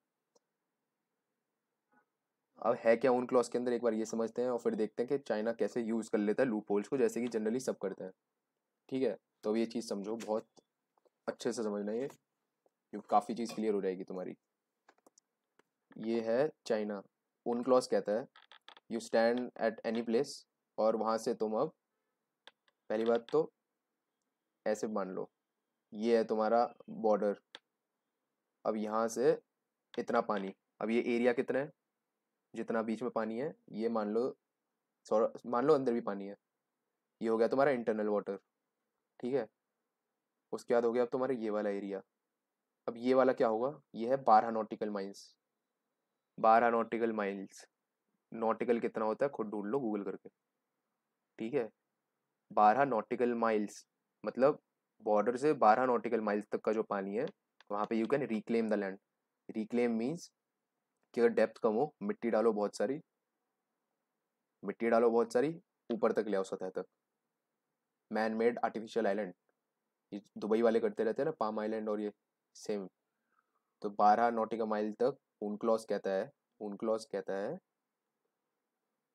अब है क्या उन क्लॉज के अंदर एक बार ये समझते हैं और फिर देखते हैं कि चाइना कैसे यूज़ कर लेता है लूप होल्स को जैसे कि जनरली सब करते हैं ठीक है तो अब ये चीज़ समझो बहुत अच्छे से समझना ये काफ़ी चीज़ क्लियर हो जाएगी तुम्हारी ये है चाइना ओन क्लॉज कहता है you stand at any place और वहाँ से तुम अब पहली बात तो ऐसे मान लो ये है तुम्हारा बॉर्डर अब यहाँ से इतना पानी अब ये एरिया कितना है जितना बीच में पानी है ये मान लो सौ मान लो अंदर भी पानी है ये हो गया तुम्हारा इंटरनल वाटर ठीक है उसके बाद हो गया अब तुम्हारा ये वाला एरिया अब ये वाला क्या होगा ये है बारह नॉटिकल माइंस बारह नॉटिकल माइल्स नॉटिकल कितना होता है खुद ढूंढ लो गूगल करके ठीक है बारह नॉटिकल माइल्स मतलब बॉर्डर से बारह नॉटिकल माइल्स तक का जो पानी है वहाँ पे you can reclaim the land reclaim means कि अगर डेप्थ कम हो मिट्टी डालो बहुत सारी मिट्टी डालो बहुत सारी ऊपर तक ले आओ सतह तक man made artificial island Dubai वाले करते रहते हैं ना पाम आइलैंड और ये सेम तो 12 नोटिकल माइल तक उनक्लॉस कहता है उनक्लॉस कहता है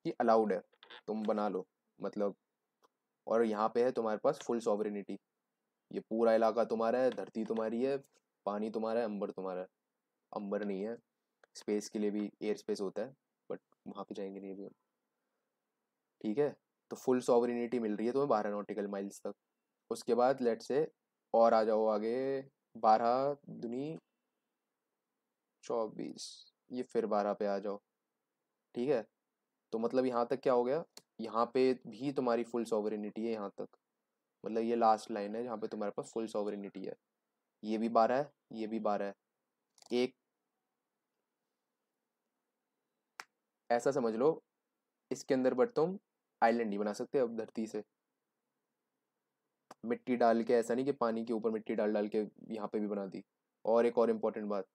कि अलाउड है तुम बना लो मतलब और यहाँ पे है तुम्हारे पास फुल सॉवरिनिटी ये पूरा इलाका तुम्हारा है धरती तुम्हारी है पानी तुम्हारा है अंबर तुम्हारा है अंबर नहीं है स्पेस के लिए भी एयर स्पेस होता है बट वहाँ पे जाएंगे नहीं अभी हम ठीक है तो फुल सॉवरिनिटी मिल रही है तुम्हें बारह नोटिकल माइल्स तक उसके बाद लेट से और आ जाओ आगे बारह दुनी चौबीस ये फिर बारह पे आ जाओ ठीक है तो मतलब यहाँ तक क्या हो गया यहाँ पे भी तुम्हारी फुल सॉवरिनिटी है यहाँ तक मतलब ये लास्ट लाइन है जहाँ पे तुम्हारे पास फुल सॉवरिनिटी है ये भी बारह है ये भी बारह है एक ऐसा समझ लो इसके अंदर बट तुम आइलैंड नहीं बना सकते अब धरती से मिट्टी डाल के ऐसा नहीं कि पानी के ऊपर मिट्टी डाल डाल के यहाँ पे भी बना दी और एक और इम्पोर्टेंट बात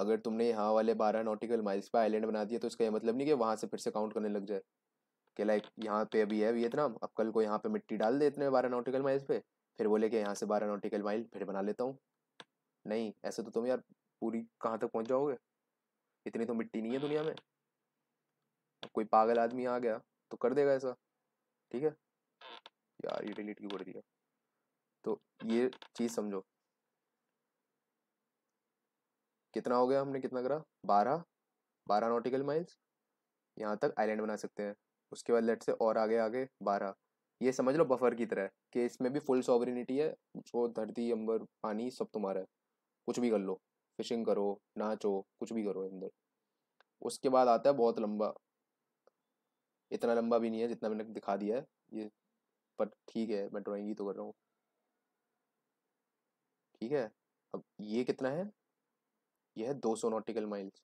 अगर तुमने यहाँ वाले बारह नोटिकल माइल्स पर आइलैंड बना दिया तो इसका ये मतलब नहीं कि वहाँ से फिर से काउंट करने लग जाए कि लाइक यहाँ पे अभी है वियतनाम अब कल को यहाँ पे मिट्टी डाल दे इतने बारह नोटिकल माइल्स पे फिर बोले कि यहाँ से बारह नोटिकल माइल फिर बना लेता हूँ नहीं ऐसे तो तुम यार पूरी कहाँ तक पहुँच जाओगे इतनी तो मिट्टी नहीं है दुनिया में अब कोई पागल आदमी आ गया तो कर देगा ऐसा ठीक है यार ये डिलीट क्यों कर दिया तो ये चीज़ समझो कितना हो गया हमने कितना करा बारह बारह नोटिकल माइल्स यहाँ तक आइलैंड बना सकते हैं उसके बाद लेट से और आगे आगे बारह ये समझ लो बफर की तरह कि इसमें भी फुल सॉवरिनिटी है जो धरती अंबर पानी सब तुम्हारा है कुछ भी कर लो फिशिंग करो नाचो कुछ भी करो अंदर उसके बाद आता है बहुत लंबा इतना लंबा भी नहीं है जितना मैंने दिखा दिया है ये पर ठीक है मैं ड्राइंग ही तो कर रहा हूँ ठीक है अब ये कितना है यह दो 200 नॉटिकल माइल्स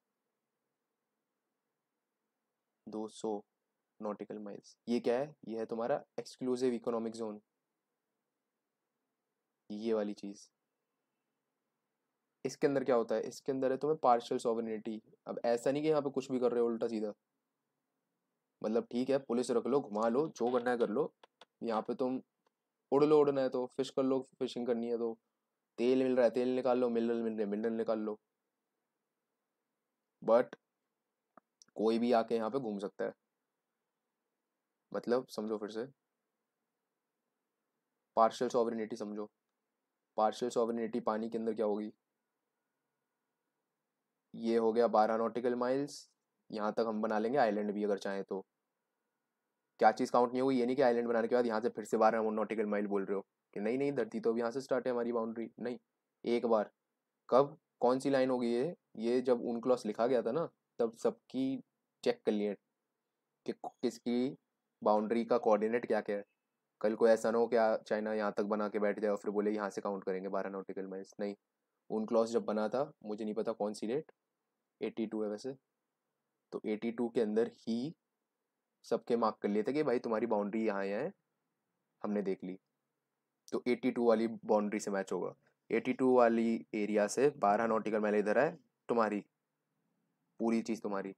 200 नॉटिकल माइल्स ये क्या है यह है तुम्हारा एक्सक्लूसिव इकोनॉमिक जोन ये वाली चीज़ इसके अंदर क्या होता है इसके अंदर है तुम्हें पार्शियल सॉवरिनिटी अब ऐसा नहीं कि यहाँ पे कुछ भी कर रहे हो उल्टा सीधा मतलब ठीक है पुलिस रख लो घुमा लो जो करना है कर लो यहाँ पे तुम उड़ लो उड़ना है तो फिश कर लो फिशिंग करनी है तो तेल मिल रहा है तेल निकाल लो मिनरल मिल रहे मिनरल निकाल लो बट कोई भी आके यहाँ पे घूम सकता है मतलब समझो फिर से पार्शियल सॉवरिनिटी समझो पार्शियल सॉवरिनिटी पानी के अंदर क्या होगी ये हो गया बारह नॉटिकल माइल्स यहाँ तक हम बना लेंगे आइलैंड भी अगर चाहें तो क्या चीज़ काउंट नहीं होगी ये नहीं कि आइलैंड बनाने के बाद यहाँ से फिर से बारह नॉटिकल माइल बोल रहे हो कि नहीं नहीं धरती तो अब यहाँ से स्टार्ट है हमारी बाउंड्री नहीं एक बार कब कौन सी लाइन हो गई है ये जब उन क्लॉस लिखा गया था ना तब सबकी चेक कर लिए कि किसकी बाउंड्री का कोऑर्डिनेट क्या क्या है कल को ऐसा ना हो क्या चाइना यहाँ तक बना के बैठ जाए और फिर बोले यहाँ से काउंट करेंगे बारह नोटिकल माइल्स नहीं उन क्लॉस जब बना था मुझे नहीं पता कौन सी डेट एटी टू है वैसे तो एटी टू के अंदर ही सबके मार्क कर लिए थे कि भाई तुम्हारी बाउंड्री यहाँ हैं हमने देख ली तो एटी टू वाली बाउंड्री से मैच होगा 82 वाली एरिया से 12 नॉटिकल माइल इधर है तुम्हारी पूरी चीज़ तुम्हारी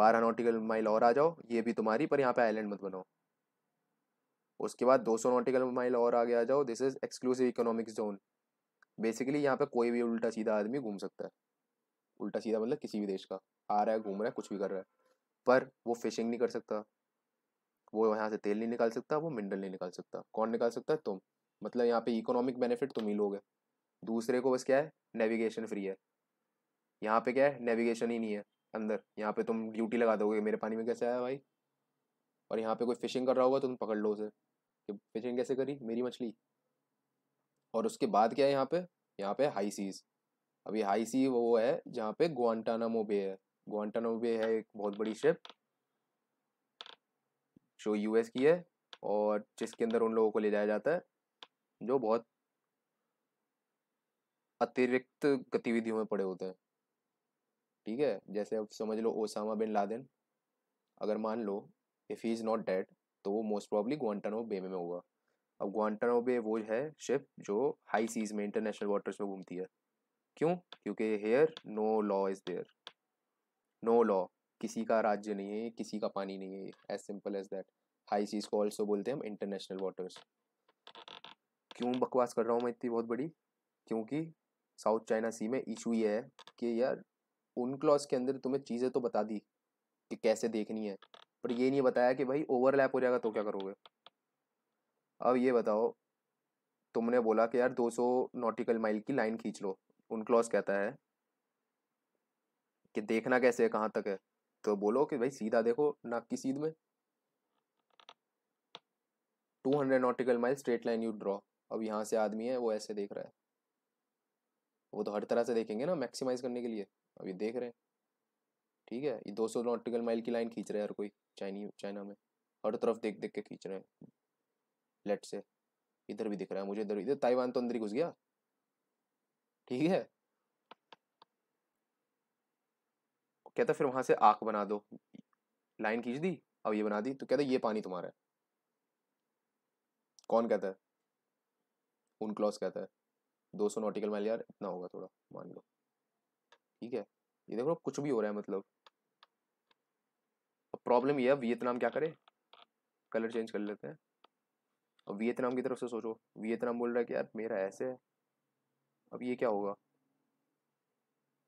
12 नॉटिकल माइल और आ जाओ ये भी तुम्हारी पर यहाँ पे आइलैंड मत बनाओ उसके बाद 200 नॉटिकल माइल और आगे आ जाओ this is exclusive economic zone basically यहाँ पे कोई भी उल्टा सीधा आदमी घूम सकता है उल्टा सीधा मतलब किसी भी देश का आ रहा है घूम रहा है कुछ भी कर रहा है पर वो फिशिंग नहीं कर सकता वो यहाँ से तेल नहीं निकाल सकता वो मिनरल नहीं निकाल सकता कौन निकाल सकता है तुम मतलब यहाँ पे इकोनॉमिक बेनिफिट तुम ही लोगे दूसरे को बस क्या है नेविगेशन फ्री है यहाँ पे क्या है नेविगेशन ही नहीं है अंदर यहाँ पे तुम ड्यूटी लगा दोगे मेरे पानी में कैसे आया भाई और यहाँ पे कोई फिशिंग कर रहा होगा तो तुम पकड़ लो उसे कि फिशिंग कैसे करी मेरी मछली और उसके बाद क्या है यहाँ पे यहाँ पे हाई सीज अभी हाई सी वो है जहाँ पे गुआंटानामो बे है गुआंटानामो बे है एक बहुत बड़ी शिप जो यूएस की है और जिसके अंदर उन लोगों को ले जाया जाता है जो बहुत अतिरिक्त गतिविधियों में पड़े होते हैं ठीक है जैसे अब समझ लो ओसामा बिन लादेन अगर मान लो if he is not dead तो वो मोस्ट प्रॉब्ली ग्वान्टानो बे में होगा अब ग्वान्टानो बे वो है शिप जो हाई सीज में इंटरनेशनल वाटर्स में घूमती है क्यों क्योंकि here no law is there no law किसी का राज्य नहीं है किसी का पानी नहीं है as simple as that high seas को ऑल्सो बोलते हैं हम इंटरनेशनल वाटर्स क्यों बकवास कर रहा हूँ मैं इतनी बहुत बड़ी क्योंकि साउथ चाइना सी में इशू ये है कि यार उन क्लॉज के अंदर तुम्हें चीज़ें तो बता दी कि कैसे देखनी है पर ये नहीं बताया कि भाई ओवरलैप हो जाएगा तो क्या करोगे अब ये बताओ तुमने बोला कि यार 200 नॉटिकल माइल की लाइन खींच लो उन क्लॉज कहता है कि देखना कैसे है कहाँ तक है तो बोलो कि भाई सीधा देखो नाक की सीध में 200 nautical mile straight line you draw अब यहाँ से आदमी है वो ऐसे देख रहा है वो तो हर तरह से देखेंगे ना मैक्सिमाइज करने के लिए अब ये देख रहे हैं ठीक है ये 200 नॉटिकल माइल की लाइन खींच रहे हैं हर कोई चाइनी चाइना में हर तरफ देख देख के खींच रहे हैं लेट से इधर भी दिख रहा है मुझे इधर इधर ताइवान तो अंदर ही घुस गया ठीक है कहता फिर वहां से आग बना दो लाइन खींच दी अब ये बना दी तो कहता ये पानी तुम्हारा है कौन कहता है उन क्लॉस कहता है दो सौ नॉटिकल माइल यार इतना होगा थोड़ा मान लो ठीक है ये देखो कुछ भी हो रहा है मतलब अब प्रॉब्लम ये है वियतनाम क्या करे कलर चेंज कर लेते हैं अब वियतनाम की तरफ से सोचो वियतनाम बोल रहा है कि यार मेरा ऐसे है अब ये क्या होगा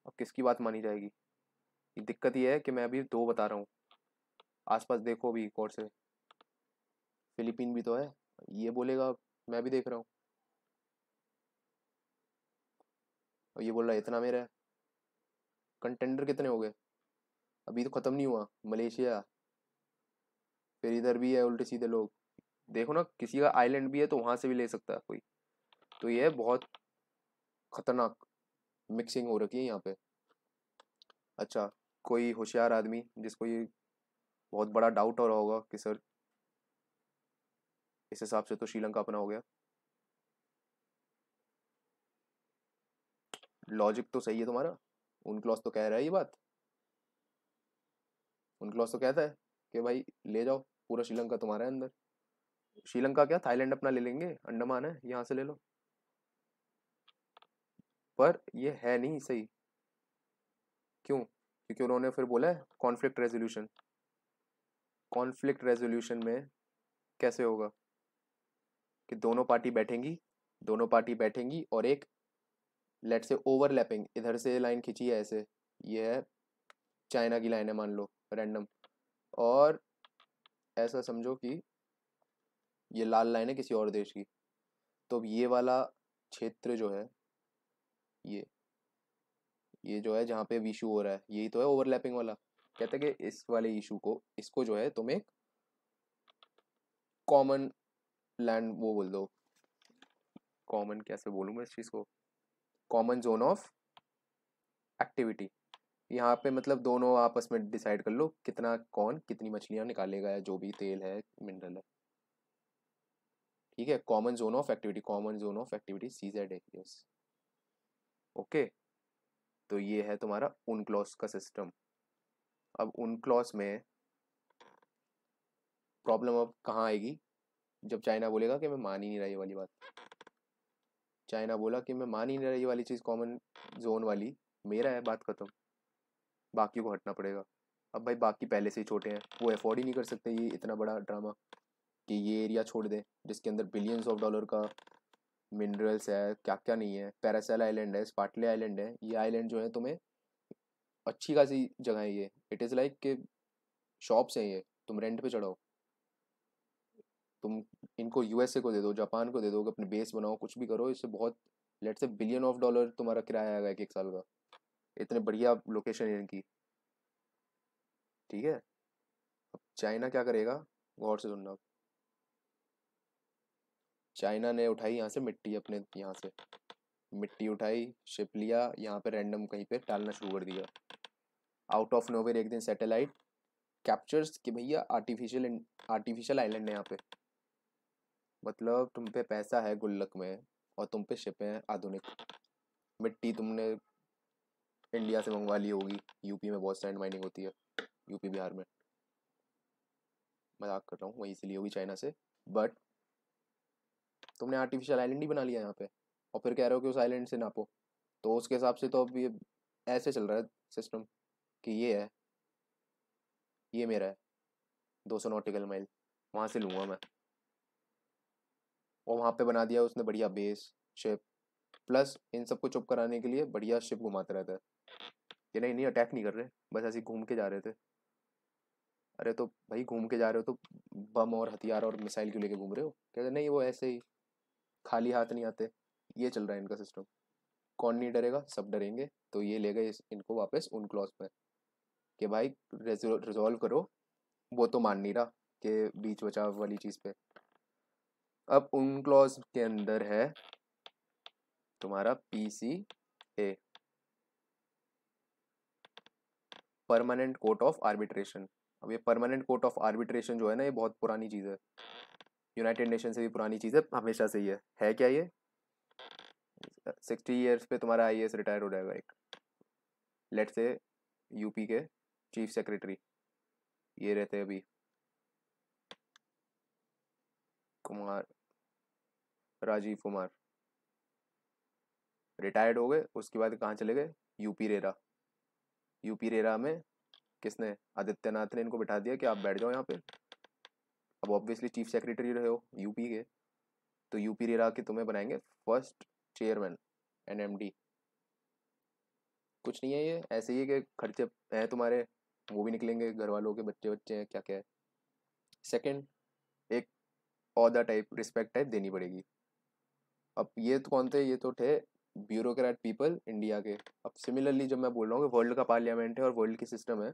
अब किसकी बात मानी जाएगी दिक्कत ये है कि मैं अभी दो बता रहा हूँ आसपास देखो अभी कौन से फिलीपीन भी तो है ये बोलेगा मैं भी देख रहा हूँ और ये बोल रहा है इतना मेरा कंटेंडर कितने हो गए अभी तो ख़त्म नहीं हुआ मलेशिया फिर इधर भी है उल्टे सीधे लोग देखो ना किसी का आइलैंड भी है तो वहाँ से भी ले सकता है कोई तो ये बहुत खतरनाक मिक्सिंग हो रखी है यहाँ पे अच्छा कोई होशियार आदमी जिसको ये बहुत बड़ा डाउट हो रहा होगा कि सर इस हिसाब से तो श्रीलंका अपना हो गया लॉजिक तो सही है तुम्हारा क्लॉस तो कह रहा है ये बात क्लॉस तो कहता है कि भाई ले जाओ पूरा श्रीलंका तुम्हारा है अंदर श्रीलंका क्या थाईलैंड अपना ले लेंगे अंडमान है यहाँ से ले लो पर ये है नहीं सही क्यों क्योंकि उन्होंने फिर बोला है कॉन्फ्लिक्ट रेजोल्यूशन कॉन्फ्लिक्ट रेजोल्यूशन में कैसे होगा कि दोनों पार्टी बैठेंगी दोनों पार्टी बैठेंगी और एक लेट से ओवरलैपिंग इधर से लाइन खींची है ऐसे ये है चाइना की लाइन है मान लो रैंडम और ऐसा समझो कि ये लाल लाइन है किसी और देश की तो अब ये वाला क्षेत्र जो है ये ये जो है जहाँ पे अब इशू हो रहा है यही तो है ओवरलैपिंग वाला कहते हैं कि इस वाले इशू को इसको जो है तुम एक कॉमन लैंड वो बोल दो कॉमन कैसे बोलूँ मैं इस चीज़ को कॉमन जोन ऑफ एक्टिविटी यहाँ पे मतलब दोनों आपस में डिसाइड कर लो कितना कौन कितनी मछलियाँ निकालेगा या जो भी तेल है मिनरल है ठीक है common zone of activity common zone of activity C Z है यस ओके तो ये है तुम्हारा उन क्लॉस का सिस्टम अब उन क्लॉस में प्रॉब्लम अब कहाँ आएगी जब चाइना बोलेगा कि मैं मान ही नहीं रहा ये वाली बात चाइना बोला कि मैं मान ही नहीं रहा ये वाली चीज़ कॉमन जोन वाली मेरा है बात ख़त्म बाकी को हटना पड़ेगा अब भाई बाकी पहले से ही छोटे हैं वो अफोर्ड ही नहीं कर सकते ये इतना बड़ा ड्रामा कि ये एरिया छोड़ दें जिसके अंदर बिलियंस ऑफ डॉलर का मिनरल्स है क्या क्या नहीं है पैरासेल आइलैंड है स्पाटले आइलैंड है ये आइलैंड जो है तुम्हें अच्छी खासी जगह है ये इट इज़ लाइक के शॉप्स हैं ये तुम रेंट पे चढ़ाओ तुम इनको यूएसए को दे दो जापान को दे दो अपने बेस बनाओ कुछ भी करो इससे बहुत लेट से बिलियन ऑफ डॉलर तुम्हारा किराया आएगा एक एक साल का इतने बढ़िया लोकेशन है इनकी ठीक है अब चाइना क्या करेगा गौर से सुनना चाइना ने उठाई यहाँ से मिट्टी अपने यहाँ से मिट्टी उठाई शिप लिया यहाँ पे रैंडम कहीं पे डालना शुरू कर दिया आउट ऑफ नोवेर एक दिन सैटेलाइट कैप्चर्स कि भैया आर्टिफिशियल आर्टिफिशियल आइलैंड है यहाँ पे मतलब तुम पे पैसा है गुल्लक में और तुम पे शिपें हैं आधुनिक मिट्टी तुमने इंडिया से मंगवा ली होगी यूपी में बहुत सैंड माइनिंग होती है यूपी बिहार में मजाक कर रहा हूँ वहीं से ली होगी चाइना से बट तुमने आर्टिफिशियल आइलैंड ही बना लिया यहाँ पे और फिर कह रहे हो कि उस आइलैंड से नापो तो उसके हिसाब से तो अब ये ऐसे चल रहा है सिस्टम कि ये है ये मेरा है दो सौ नोटिकल माइल वहाँ से लूँगा मैं और वहाँ पे बना दिया उसने बढ़िया बेस शिप प्लस इन सबको चुप कराने के लिए बढ़िया शिप घुमाते रहता है कि नहीं नहीं अटैक नहीं कर रहे बस ऐसे घूम के जा रहे थे अरे तो भाई घूम के जा रहे हो तो बम और हथियार और मिसाइल क्यों लेके घूम रहे हो कहते नहीं वो ऐसे ही खाली हाथ नहीं आते ये चल रहा है इनका सिस्टम कौन नहीं डरेगा सब डरेंगे तो ये ले गए इनको वापस उन क्लॉज पर कि भाई रिजॉल्व करो वो तो मान नहीं रहा कि बीच बचाव वाली चीज़ पे अब उन क्लॉज के अंदर है तुम्हारा P C A permanent court of arbitration अब ये परमानेंट कोर्ट ऑफ आर्बिट्रेशन जो है ना ये बहुत पुरानी चीज़ है यूनाइटेड नेशन से भी पुरानी चीज़ है हमेशा से ही है है क्या ये सिक्सटी ईयर्स पे तुम्हारा आई रिटायर हो जाएगा एक लेट से यूपी के चीफ सेक्रेटरी ये रहते अभी कुमार राजीव कुमार रिटायर्ड हो गए उसके बाद कहाँ चले गए यूपी रेरा यूपी रेरा में किसने आदित्यनाथ ने इनको बिठा दिया कि आप बैठ जाओ यहाँ पे अब ऑब्वियसली चीफ सेक्रेटरी रहे हो यूपी के तो यूपी रेरा के तुम्हें बनाएंगे फर्स्ट चेयरमैन एन कुछ नहीं है ये ऐसे ही है कि खर्चे हैं तुम्हारे वो भी निकलेंगे घर वालों के बच्चे बच्चे हैं क्या क्या है second other type respect type देनी पड़ेगी अब ये तो कौन थे ये तो थे ब्यूरोक्रेट पीपल इंडिया के अब सिमिलरली जब मैं बोल रहा हूँ वर्ल्ड का पार्लियामेंट है और वर्ल्ड की सिस्टम है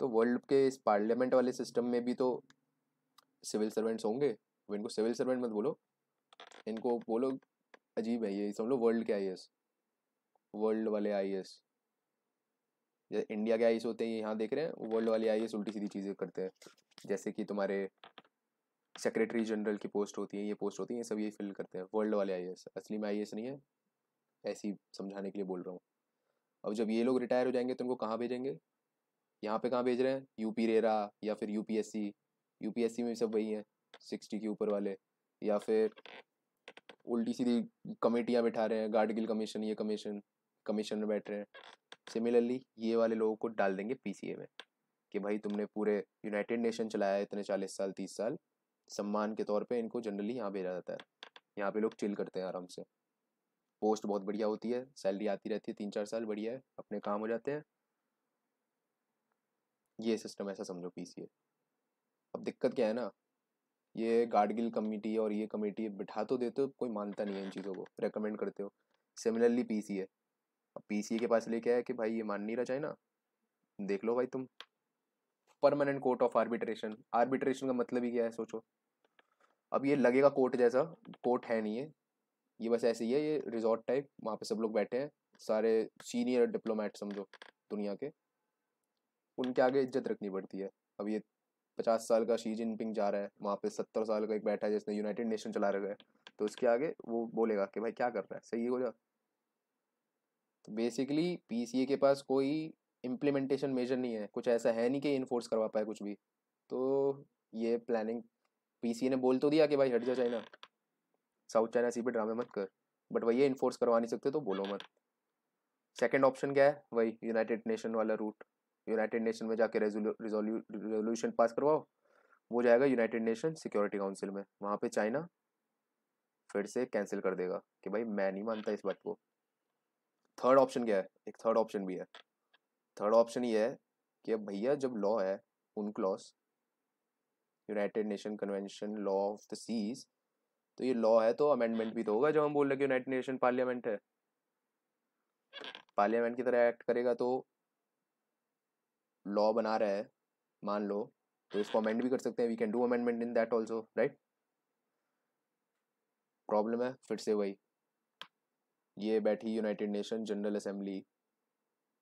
तो वर्ल्ड के इस पार्लियामेंट वाले सिस्टम में भी तो सिविल सर्वेंट्स होंगे अब इनको सिविल सर्वेंट मत बोलो इनको बोलो अजीब है ये समझ लो वर्ल्ड के आई वर्ल्ड वाले आई जैसे इंडिया के आई होते हैं ये यहाँ देख रहे हैं वर्ल्ड वाले आई उल्टी सीधी चीज़ें करते हैं जैसे कि तुम्हारे सेक्रेटरी जनरल की पोस्ट होती है ये पोस्ट होती है ये सब ये फिल करते हैं वर्ल्ड वाले आई असली में आई नहीं है ऐसी समझाने के लिए बोल रहा हूँ अब जब ये लोग रिटायर हो जाएंगे तो उनको कहाँ भेजेंगे यहाँ पे कहाँ भेज रहे हैं यूपी रेरा या फिर यूपीएससी यूपीएससी में सब वही हैं सिक्सटी के ऊपर वाले या फिर उल्टी सीधी कमेटियाँ बैठा रहे हैं गार्डगिल कमीशन ये कमीशन कमीशन में बैठ रहे हैं सिमिलरली ये वाले लोगों को डाल देंगे पीसीए में कि भाई तुमने पूरे यूनाइटेड नेशन चलाया है इतने चालीस साल तीस साल सम्मान के तौर पे इनको जनरली यहाँ भेजा जाता है यहाँ पे लोग चिल करते हैं आराम से पोस्ट बहुत बढ़िया होती है सैलरी आती रहती है तीन चार साल बढ़िया है अपने काम हो जाते हैं ये सिस्टम ऐसा समझो पीसीए अब दिक्कत क्या है ना ये गार्डगिल कमेटी और ये कमेटी बिठा तो देते हो कोई मानता नहीं है इन चीज़ों को रिकमेंड करते हो सिमिलरली पी सी ए अब पी सी ए के पास लेके आया कि भाई ये मान नहीं रहा चाइना देख लो भाई तुम permanent court of arbitration arbitration का मतलब ही क्या है सोचो अब ये लगेगा कोर्ट जैसा कोर्ट है नहीं है ये बस ऐसे ही है ये रिजॉर्ट टाइप वहाँ पे सब लोग बैठे हैं सारे सीनियर डिप्लोमेट समझो दुनिया के उनके आगे इज्जत रखनी पड़ती है अब ये पचास साल का शी जिनपिंग जा रहा है वहाँ पे सत्तर साल का एक बैठा है जिसने यूनाइटेड नेशन चला रखा है तो उसके आगे वो बोलेगा कि भाई क्या कर रहा है सही हो जा तो बेसिकली पीसीए के पास कोई इम्प्लीमेंटेशन मेजर नहीं है कुछ ऐसा है नहीं कि इन्फोर्स करवा पाए कुछ भी तो ये प्लानिंग पी ने बोल तो दिया कि भाई हट जा चाइना साउथ चाइना सी पे ड्रामे मत कर बट वही इन्फोर्स करवा नहीं सकते तो बोलो मत सेकेंड ऑप्शन क्या है वही यूनाइटेड नेशन वाला रूट यूनाइटेड नेशन में जाके रेजोल्यूशन पास करवाओ वो जाएगा यूनाइटेड नेशन सिक्योरिटी काउंसिल में वहाँ पे चाइना फिर से कैंसिल कर देगा कि भाई मैं नहीं मानता इस बात को थर्ड ऑप्शन क्या है एक थर्ड ऑप्शन भी है थर्ड ऑप्शन ये है कि अब भैया जब लॉ है clause United Nation convention law of the seas तो ये लॉ है तो अमेंडमेंट भी तो होगा जब हम बोल रहे कि यूनाइटेड नेशन पार्लियामेंट है पार्लियामेंट की तरह एक्ट करेगा तो लॉ बना रहा है मान लो तो इसको अमेंड भी कर सकते हैं we can do amendment in that also right problem है फिर से वही ये बैठी यूनाइटेड नेशन जनरल असेंबली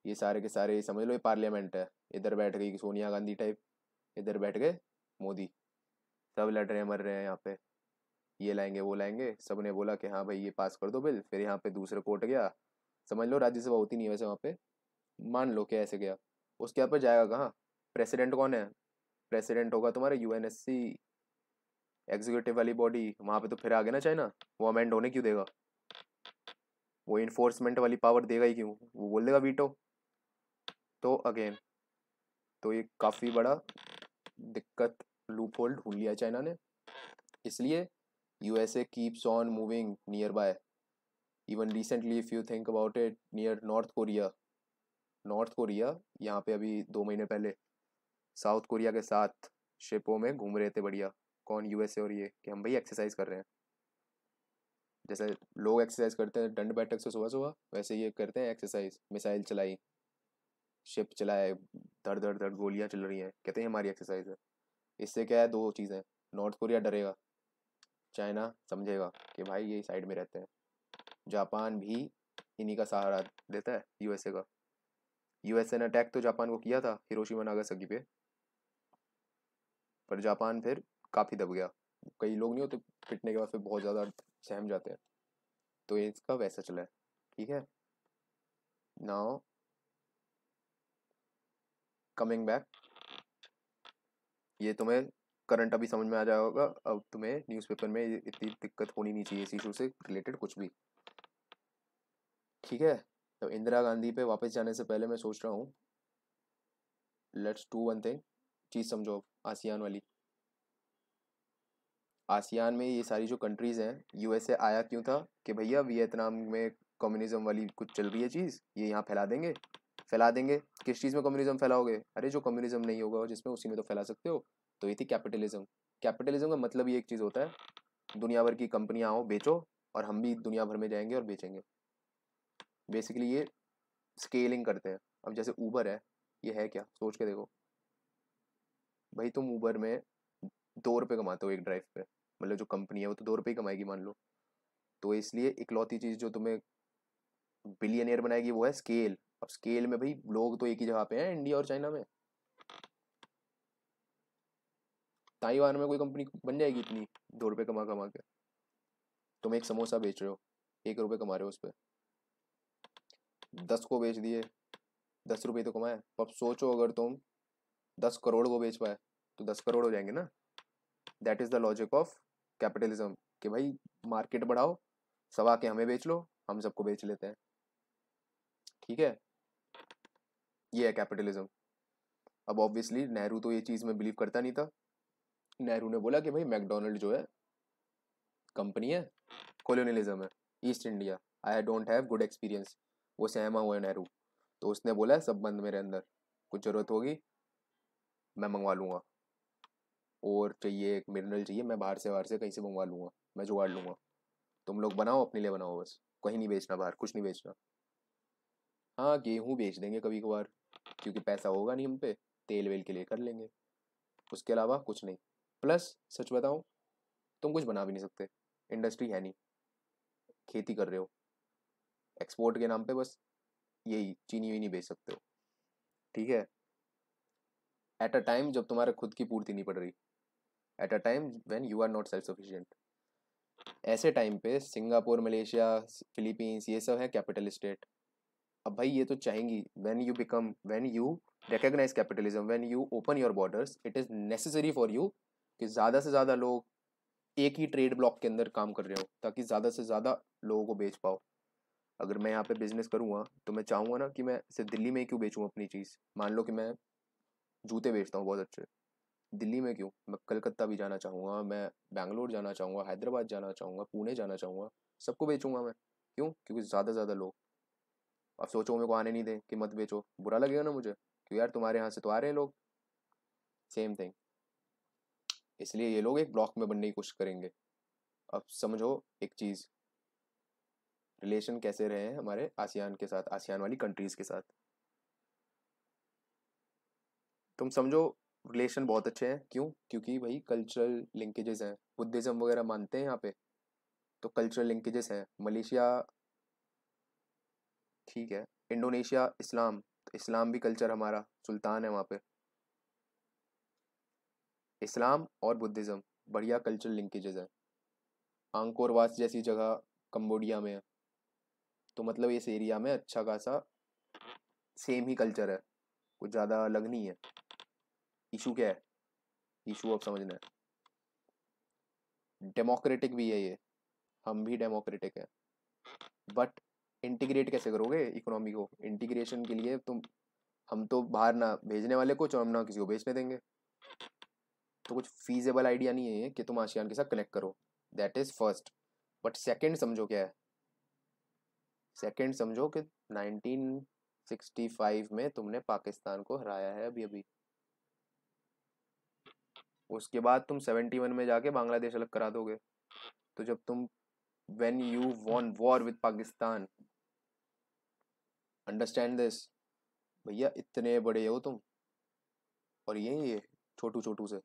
ये सारे के सारे समझ लो ये पार्लियामेंट है इधर बैठ गई सोनिया गांधी टाइप इधर बैठ गए मोदी सब लड़ रहे हैं मर रहे हैं यहाँ पे ये लाएंगे वो लाएंगे सब ने बोला कि हाँ भाई ये पास कर दो बिल फिर यहाँ पे दूसरे कोर्ट गया समझ लो राज्यसभा होती नहीं है वैसे वहाँ पे मान लो कि ऐसे गया उसके यहाँ पर जाएगा कहाँ प्रेसिडेंट कौन है प्रेसिडेंट होगा तुम्हारे यू एग्जीक्यूटिव वाली बॉडी वहाँ पे तो फिर आ गया ना चाइना वो अमेंड होने क्यों देगा वो इन्फोर्समेंट वाली पावर देगा ही क्यों वो बोल देगा वीटो तो अगेन तो ये काफ़ी बड़ा दिक्कत लूप होल्ड ढूंढ लिया चाइना ने इसलिए U S A keeps on moving near by even recently if you think about it near North Korea North Korea यहाँ पे अभी दो महीने पहले साउथ कोरिया के साथ शिपों में घूम रहे थे बढ़िया कौन यूएसए और ये कि हम भाई एक्सरसाइज कर रहे हैं जैसे लोग एक्सरसाइज करते हैं डंड बैठक से सुबह सुबह वैसे ये करते हैं एक्सरसाइज मिसाइल चलाई शिप चलाए धड़ धड़ धड़ गोलियाँ चल रही हैं कहते हैं हमारी एक्सरसाइज है इससे क्या है दो चीज़ें नॉर्थ कोरिया डरेगा चाइना समझेगा कि भाई ये साइड में रहते हैं जापान भी इन्हीं का सहारा देता है यूएसए का यूएसए ने अटैक तो जापान को किया था हिरोशिमा नागासाकी पे पर जापान फिर काफ़ी दब गया कई लोग नहीं होते पिटने के बाद फिर बहुत ज़्यादा सहम जाते हैं तो इसका वैसा चला है ठीक है नाउ कमिंग बैक ये तुम्हें करंट अभी समझ में आ जाएगा अब तुम्हें न्यूज़पेपर में इतनी दिक्कत होनी नहीं चाहिए इस इशू से रिलेटेड कुछ भी ठीक है तो इंदिरा गांधी पे वापस जाने से पहले मैं सोच रहा हूँ लेट्स डू वन थिंग चीज़ समझो आसियान वाली आसियान में ये सारी जो कंट्रीज़ हैं यूएसए आया क्यों था कि भैया वियतनाम में कम्युनिज्म वाली कुछ चल रही है चीज़ ये यहाँ फैला देंगे फैला देंगे किस चीज़ में कम्युनिज्म फैलाओगे अरे जो कम्युनिज्म नहीं होगा जिसमें उसी में तो फैला सकते हो तो ये थी कैपिटलिज्म कैपिटलिज्म का मतलब ये एक चीज़ होता है दुनिया भर की कंपनियाँ आओ बेचो और हम भी दुनिया भर में जाएंगे और बेचेंगे बेसिकली ये स्केलिंग करते हैं अब जैसे ऊबर है ये है क्या सोच के देखो भाई तुम ऊबर में दो रुपये कमाते हो एक ड्राइव पे मतलब जो कंपनी है वो तो दो रुपये ही कमाएगी मान लो तो इसलिए इकलौती चीज़ जो तुम्हें बिलियनियर बनाएगी वो है स्केल अब स्केल में भाई लोग तो एक ही जगह पे हैं इंडिया और चाइना में ताइवान में कोई कंपनी बन जाएगी इतनी दो रुपये कमा कमा के तुम एक समोसा बेच रहे हो एक रुपये कमा रहे हो उस पर दस को बेच दिए दस रुपये तो कमाए तो अब सोचो अगर तुम दस करोड़ को बेच पाए तो दस करोड़ हो जाएंगे ना that is the logic of capitalism कि भाई मार्केट बढ़ाओ सवा के हमें बेच लो हम सबको बेच लेते हैं ठीक है ये है कैपिटलिज्म अब ऑब्वियसली नेहरू तो ये चीज़ में बिलीव करता नहीं था नेहरू ने बोला कि भाई मैकडोनल्ड जो है कंपनी है कॉलोनियलिज्म है East India I don't have good experience वो सहमा हुआ है नेहरू तो उसने बोला सब बंद मेरे अंदर कुछ ज़रूरत होगी मैं मंगवा लूँगा और चाहिए एक मिनरल चाहिए मैं बाहर से बाहर से कहीं से मंगवा लूंगा मैं जुगाड़ लूँगा तुम लोग बनाओ अपने लिए बनाओ बस कहीं नहीं बेचना बाहर कुछ नहीं बेचना हाँ गेहूँ बेच देंगे कभी कभार क्योंकि पैसा होगा नहीं हम पे तेल वेल के लिए कर लेंगे उसके अलावा कुछ नहीं प्लस सच बताऊँ तुम कुछ बना भी नहीं सकते इंडस्ट्री है नहीं खेती कर रहे हो एक्सपोर्ट के नाम पे बस यही चीनी वीनी बेच सकते हो ठीक है एट अ टाइम जब तुम्हारे खुद की पूर्ति नहीं पड़ रही at a time when you are not self sufficient ऐसे टाइम पे सिंगापुर मलेशिया फिलीपींस ये सब है कैपिटल स्टेट अब भाई ये तो चाहेंगी when you become when you recognize capitalism when you open your borders it is necessary for you कि ज़्यादा से ज़्यादा लोग एक ही ट्रेड ब्लॉक के अंदर काम कर रहे हो ताकि ज़्यादा से ज़्यादा लोगों को बेच पाओ अगर मैं यहाँ पे बिजनेस करूँगा तो मैं चाहूँगा ना कि मैं सिर्फ दिल्ली में क्यों बेचूँ अपनी चीज़ मान लो कि मैं जूते बेचता हूँ बहुत अच्छे दिल्ली में क्यों मैं कलकत्ता भी जाना चाहूँगा मैं बैंगलोर जाना चाहूँगा हैदराबाद जाना चाहूँगा पुणे जाना चाहूँगा सबको बेचूँगा मैं क्यों क्योंकि ज़्यादा से ज़्यादा लोग अब सोचो मेरे को आने नहीं दें कि मत बेचो बुरा लगेगा ना मुझे क्यों यार तुम्हारे यहाँ से तो आ रहे हैं लोग सेम थिंग इसलिए ये लोग एक ब्लॉक में बनने की कोशिश करेंगे अब समझो एक चीज़ रिलेशन कैसे रहे हैं हमारे आसियान के साथ आसियान वाली कंट्रीज के साथ तुम समझो रिलेशन बहुत अच्छे हैं क्यों क्योंकि भाई कल्चरल लिंकेजेस हैं बुद्धिज़्म वगैरह मानते हैं यहाँ पे तो कल्चरल लिंकेजेस हैं मलेशिया ठीक है इंडोनेशिया इस्लाम तो इस्लाम भी कल्चर हमारा सुल्तान है वहाँ पे इस्लाम और बुद्धिज़्म बढ़िया कल्चरल लिंकेजेस हैं आंकोरवास जैसी जगह कंबोडिया में है तो मतलब इस एरिया में अच्छा खासा सेम ही कल्चर है कुछ ज़्यादा अलग नहीं है इशू क्या है इशू आप समझना है डेमोक्रेटिक भी है ये हम भी डेमोक्रेटिक हैं बट इंटीग्रेट कैसे करोगे इकोनॉमी को इंटीग्रेशन के लिए तुम हम तो बाहर ना भेजने वाले कुछ और हम ना किसी को भेजने देंगे तो कुछ फीजेबल आइडिया नहीं है कि तुम आशियान के साथ कनेक्ट करो that is first but second समझो क्या है सेकेंड समझो कि 1965 में तुमने पाकिस्तान को हराया है अभी अभी उसके बाद तुम 71 में जाके बांग्लादेश अलग करा दोगे तो जब तुम when you won war with Pakistan understand this भैया इतने बड़े हो तुम और ये ये छोटू छोटू से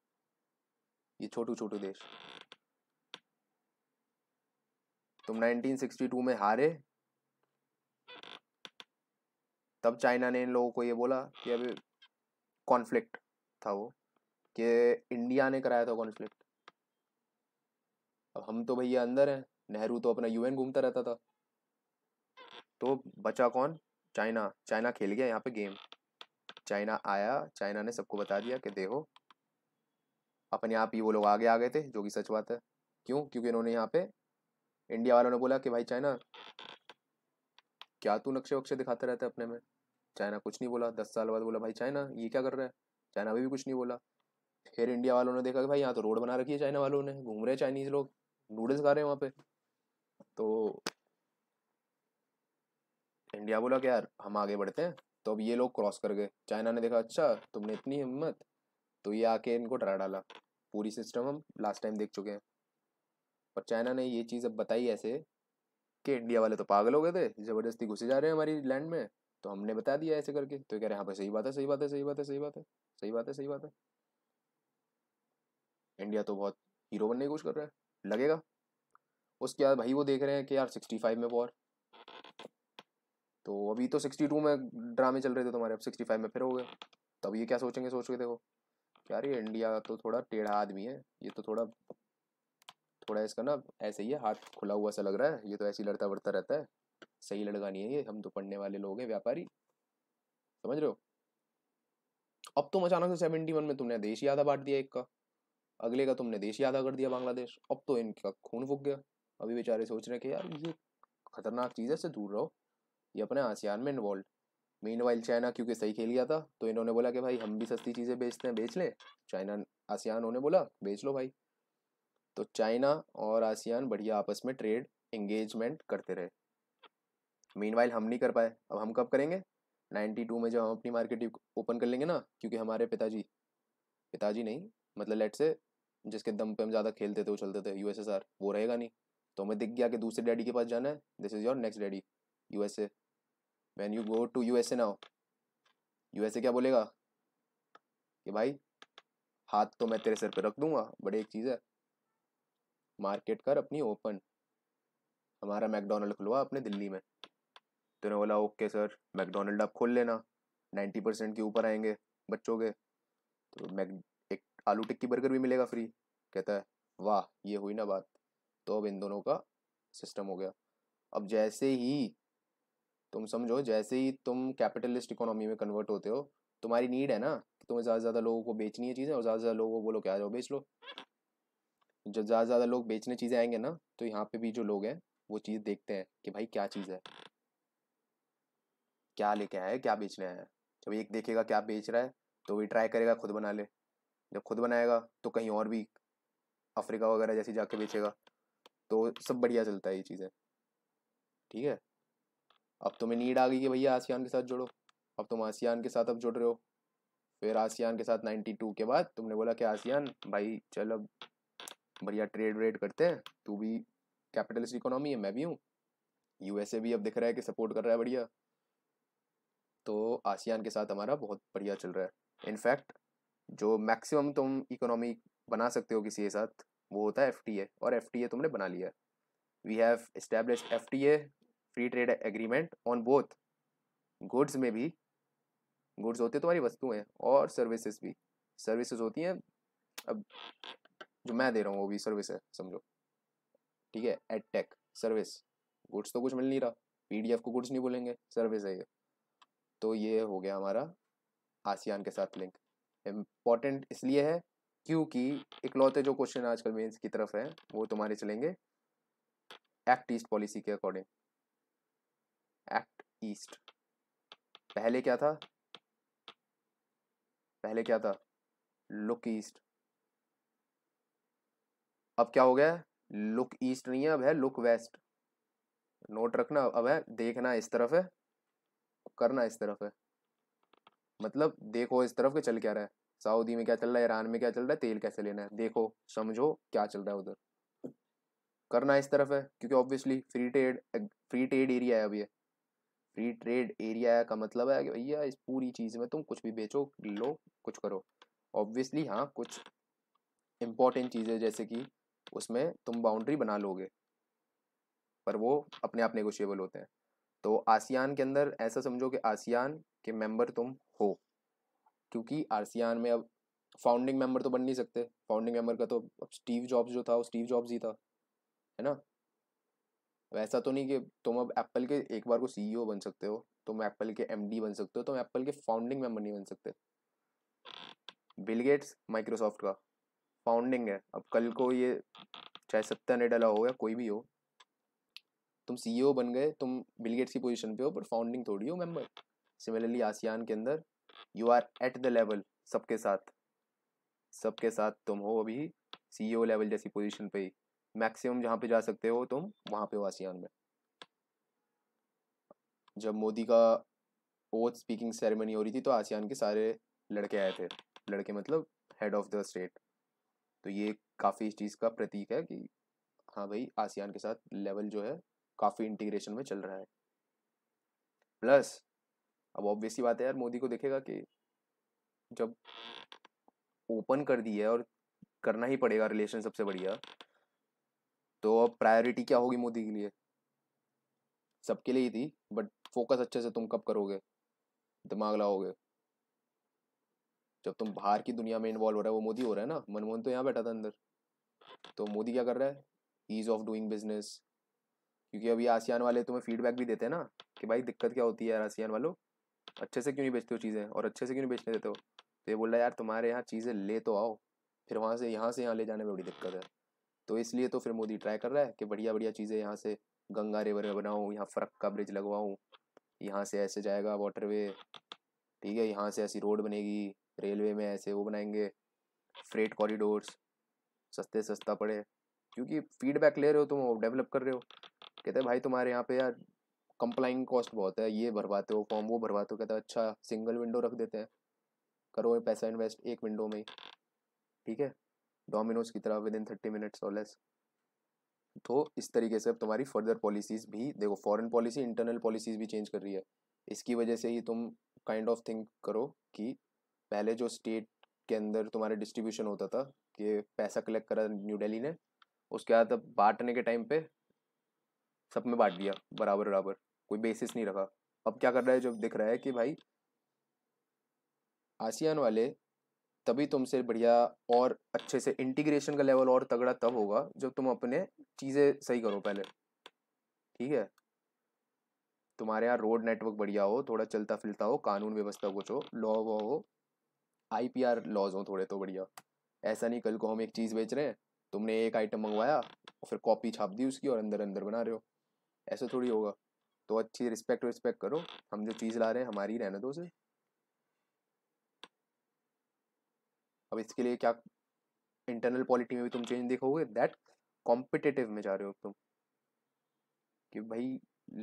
ये छोटू छोटू देश तुम 1962 में हारे तब चाइना ने इन लोगों को ये बोला कि अभी कॉन्फ्लिक्ट था वो कि इंडिया ने कराया था कॉन्फ्लिक्ट अब हम तो भैया अंदर हैं नेहरू तो अपना यूएन घूमता रहता था तो बचा कौन चाइना चाइना खेल गया यहाँ पे गेम चाइना आया चाइना ने सबको बता दिया कि देखो अपने आप ही वो लोग आगे आ गए थे जो कि सच बात है क्यों क्योंकि इन्होंने यहाँ पे इंडिया वालों ने बोला कि भाई चाइना क्या तू नक्शे वक्शे दिखाते रहते अपने में चाइना कुछ नहीं बोला दस साल बाद बोला भाई चाइना ये क्या कर रहा है चाइना अभी भी कुछ नहीं बोला फिर इंडिया वालों ने देखा कि भाई यहाँ तो रोड बना रखी है चाइना वालों ने घूम रहे चाइनीज लोग नूडल्स खा रहे हैं वहाँ पे तो इंडिया बोला कि यार हम आगे बढ़ते हैं तो अब ये लोग क्रॉस कर गए चाइना ने देखा अच्छा तुमने इतनी हिम्मत तो ये आके इनको डरा डाला पूरी सिस्टम हम लास्ट टाइम देख चुके हैं पर चाइना ने ये चीज़ अब बताई ऐसे कि इंडिया वाले तो पागल हो गए थे ज़बरदस्ती घुसे जा रहे हैं हमारी लैंड में तो हमने बता दिया ऐसे करके तो कह रहे हैं हाँ सही बात है सही बात है सही बात है सही बात है सही बात है सही बात है इंडिया तो बहुत हीरो बनने की कोशिश कर रहा है लगेगा उसके बाद भाई वो देख रहे हैं कि यार सिक्सटी फाइव में वॉर तो अभी तो सिक्सटी टू में ड्रामे चल रहे थे तुम्हारे अब सिक्सटी फाइव में फिर हो गए तो ये क्या सोचेंगे सोच के देखो यार ये इंडिया तो थोड़ा टेढ़ा आदमी है ये तो थोड़ा थोड़ा इसका ना ऐसे ही है हाथ खुला हुआ सा लग रहा है ये तो ऐसे ही लड़ता बढ़ता रहता है सही लड़का नहीं है ये हम तो पढ़ने वाले लोग हैं व्यापारी समझ रहे हो अब तुम अचानक से सेवेंटी वन में तुमने देश ही बांट दिया एक का अगले का तुमने देश ही कर दिया बांग्लादेश अब तो इनका खून फूक गया अभी बेचारे सोच रहे हैं कि यार ये खतरनाक चीज़ है इससे दूर रहो ये अपने आसियान में इन्वॉल्व मीन वाइल चाइना क्योंकि सही खेल गया था तो इन्होंने बोला कि भाई हम भी सस्ती चीज़ें बेचते हैं बेच लें चाइना आसियान उन्होंने बोला बेच लो भाई तो चाइना और आसियान बढ़िया आपस में ट्रेड इंगेजमेंट करते रहे मीन वाइल हम नहीं कर पाए अब हम कब करेंगे नाइन्टी टू में जब हम अपनी मार्केट ओपन कर लेंगे ना क्योंकि हमारे पिताजी पिताजी नहीं मतलब लेट से जिसके दम पे हम ज़्यादा खेलते थे वो चलते थे यूएसएसआर वो रहेगा नहीं तो हमें दिख गया कि दूसरे डैडी के पास जाना है this is your next daddy USA when you go to U S A now U S A क्या बोलेगा कि भाई हाथ तो मैं तेरे सर पर रख दूंगा बड़ी एक चीज़ है मार्केट कर अपनी ओपन हमारा मैकडोनल्ड खुलवा अपने दिल्ली में तूने बोला ओके सर मैकडोनल्ड आप खोल लेना नाइन्टी परसेंट के ऊपर आएंगे बच्चों के तो मैक एक आलू टिक्की बर्गर भी मिलेगा फ्री कहता है वाह ये हुई ना बात तो अब इन दोनों का सिस्टम हो गया अब जैसे ही तुम समझो जैसे ही तुम कैपिटलिस्ट इकोनॉमी में कन्वर्ट होते हो तुम्हारी नीड है ना कि तुम्हें ज़्यादा से ज़्यादा लोगों को बेचनी है चीज़ें और ज़्यादा से ज़्यादा लोगों को बोलो क्या जाओ बेच लो जब ज़्यादा से ज़्यादा लोग बेचने चीज़ें आएंगे ना तो यहाँ पे भी जो लोग हैं वो चीज़ देखते हैं कि भाई क्या चीज़ है क्या लेके आए क्या बेचने आया है जब एक देखेगा क्या बेच रहा है तो वही ट्राई करेगा खुद बना ले जब खुद बनाएगा तो कहीं और भी अफ्रीका वगैरह जैसी जाके बेचेगा तो सब बढ़िया चलता है ये चीज़ें ठीक है अब तुम्हें नीड आ गई कि भैया आसियान के साथ जोड़ो अब तुम आसियान के साथ अब जुड़ रहे हो फिर आसियान के साथ 92 के बाद तुमने बोला कि आसियान भाई चल अब बढ़िया ट्रेड वेड करते हैं तू भी कैपिटलिस्ट इकोनॉमी है मैं भी हूँ यूएसए भी अब दिख रहा है कि सपोर्ट कर रहा है बढ़िया तो आसियान के साथ हमारा बहुत बढ़िया चल रहा है इनफैक्ट जो मैक्सिमम तुम इकोनॉमी बना सकते हो किसी के साथ वो होता है एफ और एफ तुमने बना लिया है we have establish F free trade agreement on both goods में भी गुड्स होते तुम्हारी वस्तुएं और सर्विसेज भी सर्विसेज होती हैं अब जो मैं दे रहा हूँ वो भी सर्विस है समझो ठीक है एड टेक सर्विस गुड्स तो कुछ मिल नहीं रहा पीडीएफ को गुड्स नहीं बोलेंगे सर्विस है ये तो ये हो गया हमारा आसियान के साथ लिंक इम्पॉर्टेंट इसलिए है क्योंकि इकलौते जो क्वेश्चन आजकल मेंस की तरफ है वो तुम्हारे चलेंगे एक्ट ईस्ट पॉलिसी के अकॉर्डिंग एक्ट ईस्ट पहले क्या था पहले क्या था लुक ईस्ट अब क्या हो गया लुक ईस्ट नहीं है अब है लुक वेस्ट नोट रखना अब है देखना इस तरफ है करना इस तरफ है मतलब देखो इस तरफ के चल क्या रहा है सऊदी में क्या चल रहा है ईरान में क्या चल रहा है तेल कैसे लेना है देखो समझो क्या चल रहा है उधर करना इस तरफ है क्योंकि obviously free trade free trade area है अब ये फ्री ट्रेड एरिया का मतलब है कि भैया इस पूरी चीज़ में तुम कुछ भी बेचो लो कुछ करो ऑब्वियसली हाँ कुछ इम्पॉर्टेंट चीज़ें जैसे कि उसमें तुम बाउंड्री बना लोगे पर वो अपने आप नेगोशिएबल होते हैं तो आसियान के अंदर ऐसा समझो कि आसियान के मेंबर तुम हो क्योंकि आसियान में अब फाउंडिंग मेंबर तो बन नहीं सकते फाउंडिंग मेंबर का तो अब स्टीव जॉब्स जो था वो स्टीव जॉब्स ही था है ना वैसा तो नहीं कि तुम अब एप्पल के एक बार को सीईओ e बन सकते हो तुम एप्पल के एमडी बन सकते हो तुम एप्पल के फाउंडिंग मेंबर नहीं बन सकते बिल गेट्स माइक्रोसॉफ्ट का फाउंडिंग है अब कल को ये चाहे सत्या निडला हो या कोई भी हो तुम सीईओ e बन गए तुम बिल गेट्स की पोजीशन पे हो पर फाउंडिंग थोड़ी हो मेंबर सिमिलरली आसियान के अंदर you are at the level सबके साथ सबके साथ तुम हो अभी सीईओ लेवल e जैसी पोजीशन पे ही मैक्सिमम जहाँ पे जा सकते हो तुम वहाँ पे हो आसियान में जब मोदी का ओथ स्पीकिंग सेरेमनी हो रही थी तो आसियान के सारे लड़के आए थे लड़के मतलब हेड ऑफ द स्टेट तो ये काफ़ी इस चीज़ का प्रतीक है कि हाँ भाई आसियान के साथ लेवल जो है काफ़ी इंटीग्रेशन में चल रहा है प्लस अब ऑब्वियसली बात है यार मोदी को देखेगा कि जब ओपन कर दी है और करना ही पड़ेगा रिलेशन सबसे बढ़िया तो अब प्रायोरिटी क्या होगी मोदी के लिए सबके लिए ही थी बट फोकस अच्छे से तुम कब करोगे दिमाग लाओगे जब तुम बाहर की दुनिया में इन्वॉल्व हो रहा है वो मोदी हो रहा है ना मनमोहन तो यहाँ बैठा था अंदर तो मोदी क्या कर रहा है ईज ऑफ डूइंग बिजनेस क्योंकि अभी आसियान वाले तुम्हें फीडबैक भी देते हैं ना कि भाई दिक्कत क्या होती है यार आसियान वालों अच्छे से क्यों नहीं बेचते हो चीज़ें और अच्छे से क्यों नहीं बेचने देते हो तो ये बोल रहा है यार तुम्हारे यहाँ चीज़ें ले तो आओ फिर वहाँ से यहाँ से यहाँ ले जाने में बड़ी दिक्कत है तो इसलिए तो फिर मोदी ट्राई कर रहा है कि बढ़िया बढ़िया चीज़ें यहाँ से गंगा रिवर में हाँ। बनाऊँ यहाँ फर्क का ब्रिज लगवाऊँ यहाँ से ऐसे जाएगा वाटर ठीक है यहाँ से ऐसी रोड बनेगी रेलवे में ऐसे वो बनाएंगे फ्रेट कॉरिडोर्स सस्ते सस्ता पड़े क्योंकि फीडबैक ले रहे हो तुम डेवलप कर रहे हो कहते हैं भाई तुम्हारे यहाँ पे यार कंप्लाइंग कॉस्ट बहुत है ये भरवाते हो फॉर्म वो भरवाते हो कहते हैं अच्छा सिंगल विंडो रख देते हैं करो पैसा इन्वेस्ट एक विंडो में ही ठीक है डोमिनोज की तरह विद इन थर्टी मिनट्स और लेस तो इस तरीके से अब तुम्हारी फर्दर पॉलिसीज़ भी देखो फॉरेन पॉलिसी इंटरनल पॉलिसीज़ भी चेंज कर रही है इसकी वजह से ही तुम काइंड ऑफ थिंक करो कि पहले जो स्टेट के अंदर तुम्हारे डिस्ट्रीब्यूशन होता था कि पैसा कलेक्ट करा न्यू दिल्ली ने उसके बाद अब बांटने के टाइम पे सब में बांट दिया बराबर बराबर कोई बेसिस नहीं रखा अब क्या कर रहा है जो दिख रहा है कि भाई आसियान वाले तभी तुमसे बढ़िया और अच्छे से इंटीग्रेशन का लेवल और तगड़ा तब होगा जब तुम अपने चीज़ें सही करो पहले ठीक है तुम्हारे यहाँ रोड नेटवर्क बढ़िया हो थोड़ा चलता फिलता हो कानून व्यवस्था कुछ हो लॉ वॉ हो आई पी आर लॉज हो थोड़े तो बढ़िया ऐसा नहीं कल को हम एक चीज़ बेच रहे हैं तुमने एक आइटम मंगवाया और फिर कॉपी छाप दी उसकी और अंदर अंदर बना रहे हो ऐसा थोड़ी होगा तो अच्छी रिस्पेक्ट रिस्पेक्ट करो हम जो चीज़ ला रहे हैं हमारी रहने दो उसे अब इसके लिए क्या इंटरनल पॉलिटी में भी तुम चेंज देखोगे दैट कॉम्पिटेटिव में जा रहे हो तुम कि भाई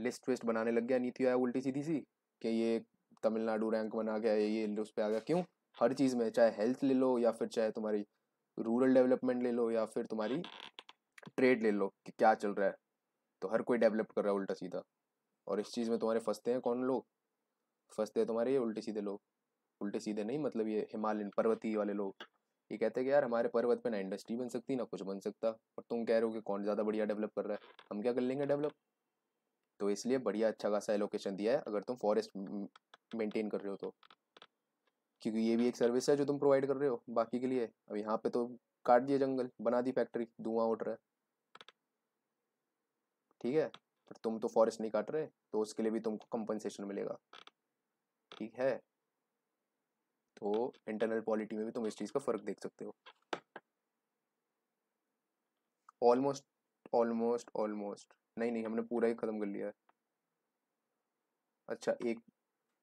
लिस्ट वेस्ट बनाने लग गया नीति आया उल्टी सीधी सी कि ये तमिलनाडु रैंक बना गया ये उस पर आ गया क्यों हर चीज़ में चाहे हेल्थ ले लो या फिर चाहे तुम्हारी रूरल डेवलपमेंट ले लो या फिर तुम्हारी ट्रेड ले लो कि क्या चल रहा है तो हर कोई डेवलप कर रहा है उल्टा सीधा और इस चीज़ में तुम्हारे फंसते हैं कौन लोग फंसते हैं तुम्हारे ये उल्टे सीधे लोग उल्टे सीधे नहीं मतलब ये हिमालयन पर्वती वाले लोग ये कहते हैं कि यार हमारे पर्वत पे ना इंडस्ट्री बन सकती ना कुछ बन सकता और तुम कह रहे हो कि कौन ज़्यादा बढ़िया डेवलप कर रहा है हम क्या कर लेंगे डेवलप तो इसलिए बढ़िया अच्छा खासा एलोकेशन दिया है अगर तुम फॉरेस्ट मेंटेन कर रहे हो तो क्योंकि ये भी एक सर्विस है जो तुम प्रोवाइड कर रहे हो बाकी के लिए अब यहाँ पे तो काट दिए जंगल बना दी फैक्ट्री धुआं उठ रहा है ठीक है पर तुम तो फॉरेस्ट नहीं काट रहे तो उसके लिए भी तुमको कंपनसेशन मिलेगा ठीक है तो इंटरनल क्वालिटी में भी तुम इस चीज़ का फ़र्क देख सकते हो ऑलमोस्ट ऑलमोस्ट ऑलमोस्ट नहीं नहीं हमने पूरा ही ख़त्म कर लिया है अच्छा एक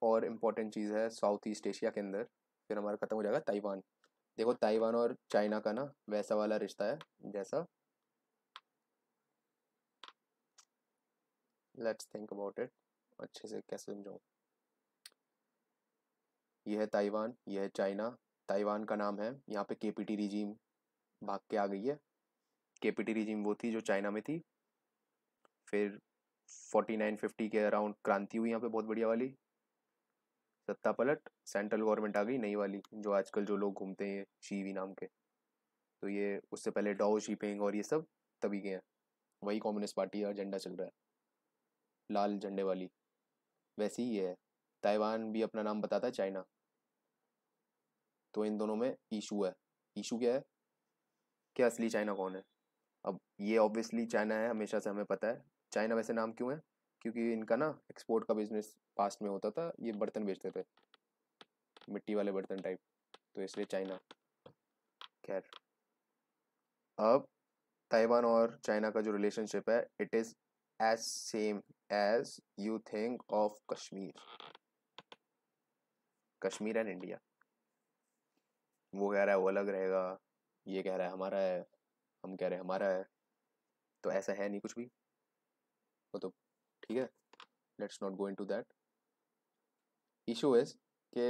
और इम्पॉर्टेंट चीज़ है साउथ ईस्ट एशिया के अंदर फिर हमारा ख़त्म हो जाएगा ताइवान देखो ताइवान और चाइना का ना वैसा वाला रिश्ता है जैसा लेट्स थिंक अबाउट इट अच्छे से कैसे समझाऊँ यह है ताइवान यह है चाइना ताइवान का नाम है यहाँ पे केपीटी रिजीम भाग के आ गई है केपीटी रिजीम वो थी जो चाइना में थी फिर फोर्टी नाइन फिफ्टी के अराउंड क्रांति हुई यहाँ पे बहुत बढ़िया वाली सत्ता पलट सेंट्रल गवर्नमेंट आ गई नई वाली जो आजकल जो लोग घूमते हैं शीवी नाम के तो ये उससे पहले डाओ शीपिंग और ये सब तभी के हैं वही कम्युनिस्ट पार्टी का झंडा चल रहा है लाल झंडे वाली वैसे ही ये है ताइवान भी अपना नाम बताता है चाइना तो इन दोनों में ईशू है ईशू क्या है क्या असली चाइना कौन है अब ये ऑब्वियसली चाइना है हमेशा से हमें पता है चाइना वैसे नाम क्यों है क्योंकि इनका ना एक्सपोर्ट का बिजनेस पास्ट में होता था ये बर्तन बेचते थे मिट्टी वाले बर्तन टाइप तो इसलिए चाइना खैर अब ताइवान और चाइना का जो रिलेशनशिप है it is as same as you think of Kashmir Kashmir and India वो कह रहा है वो अलग रहेगा ये कह रहा है हमारा है हम कह रहे हैं हमारा है तो ऐसा है नहीं कुछ भी वो तो ठीक है let's not go into that issue is के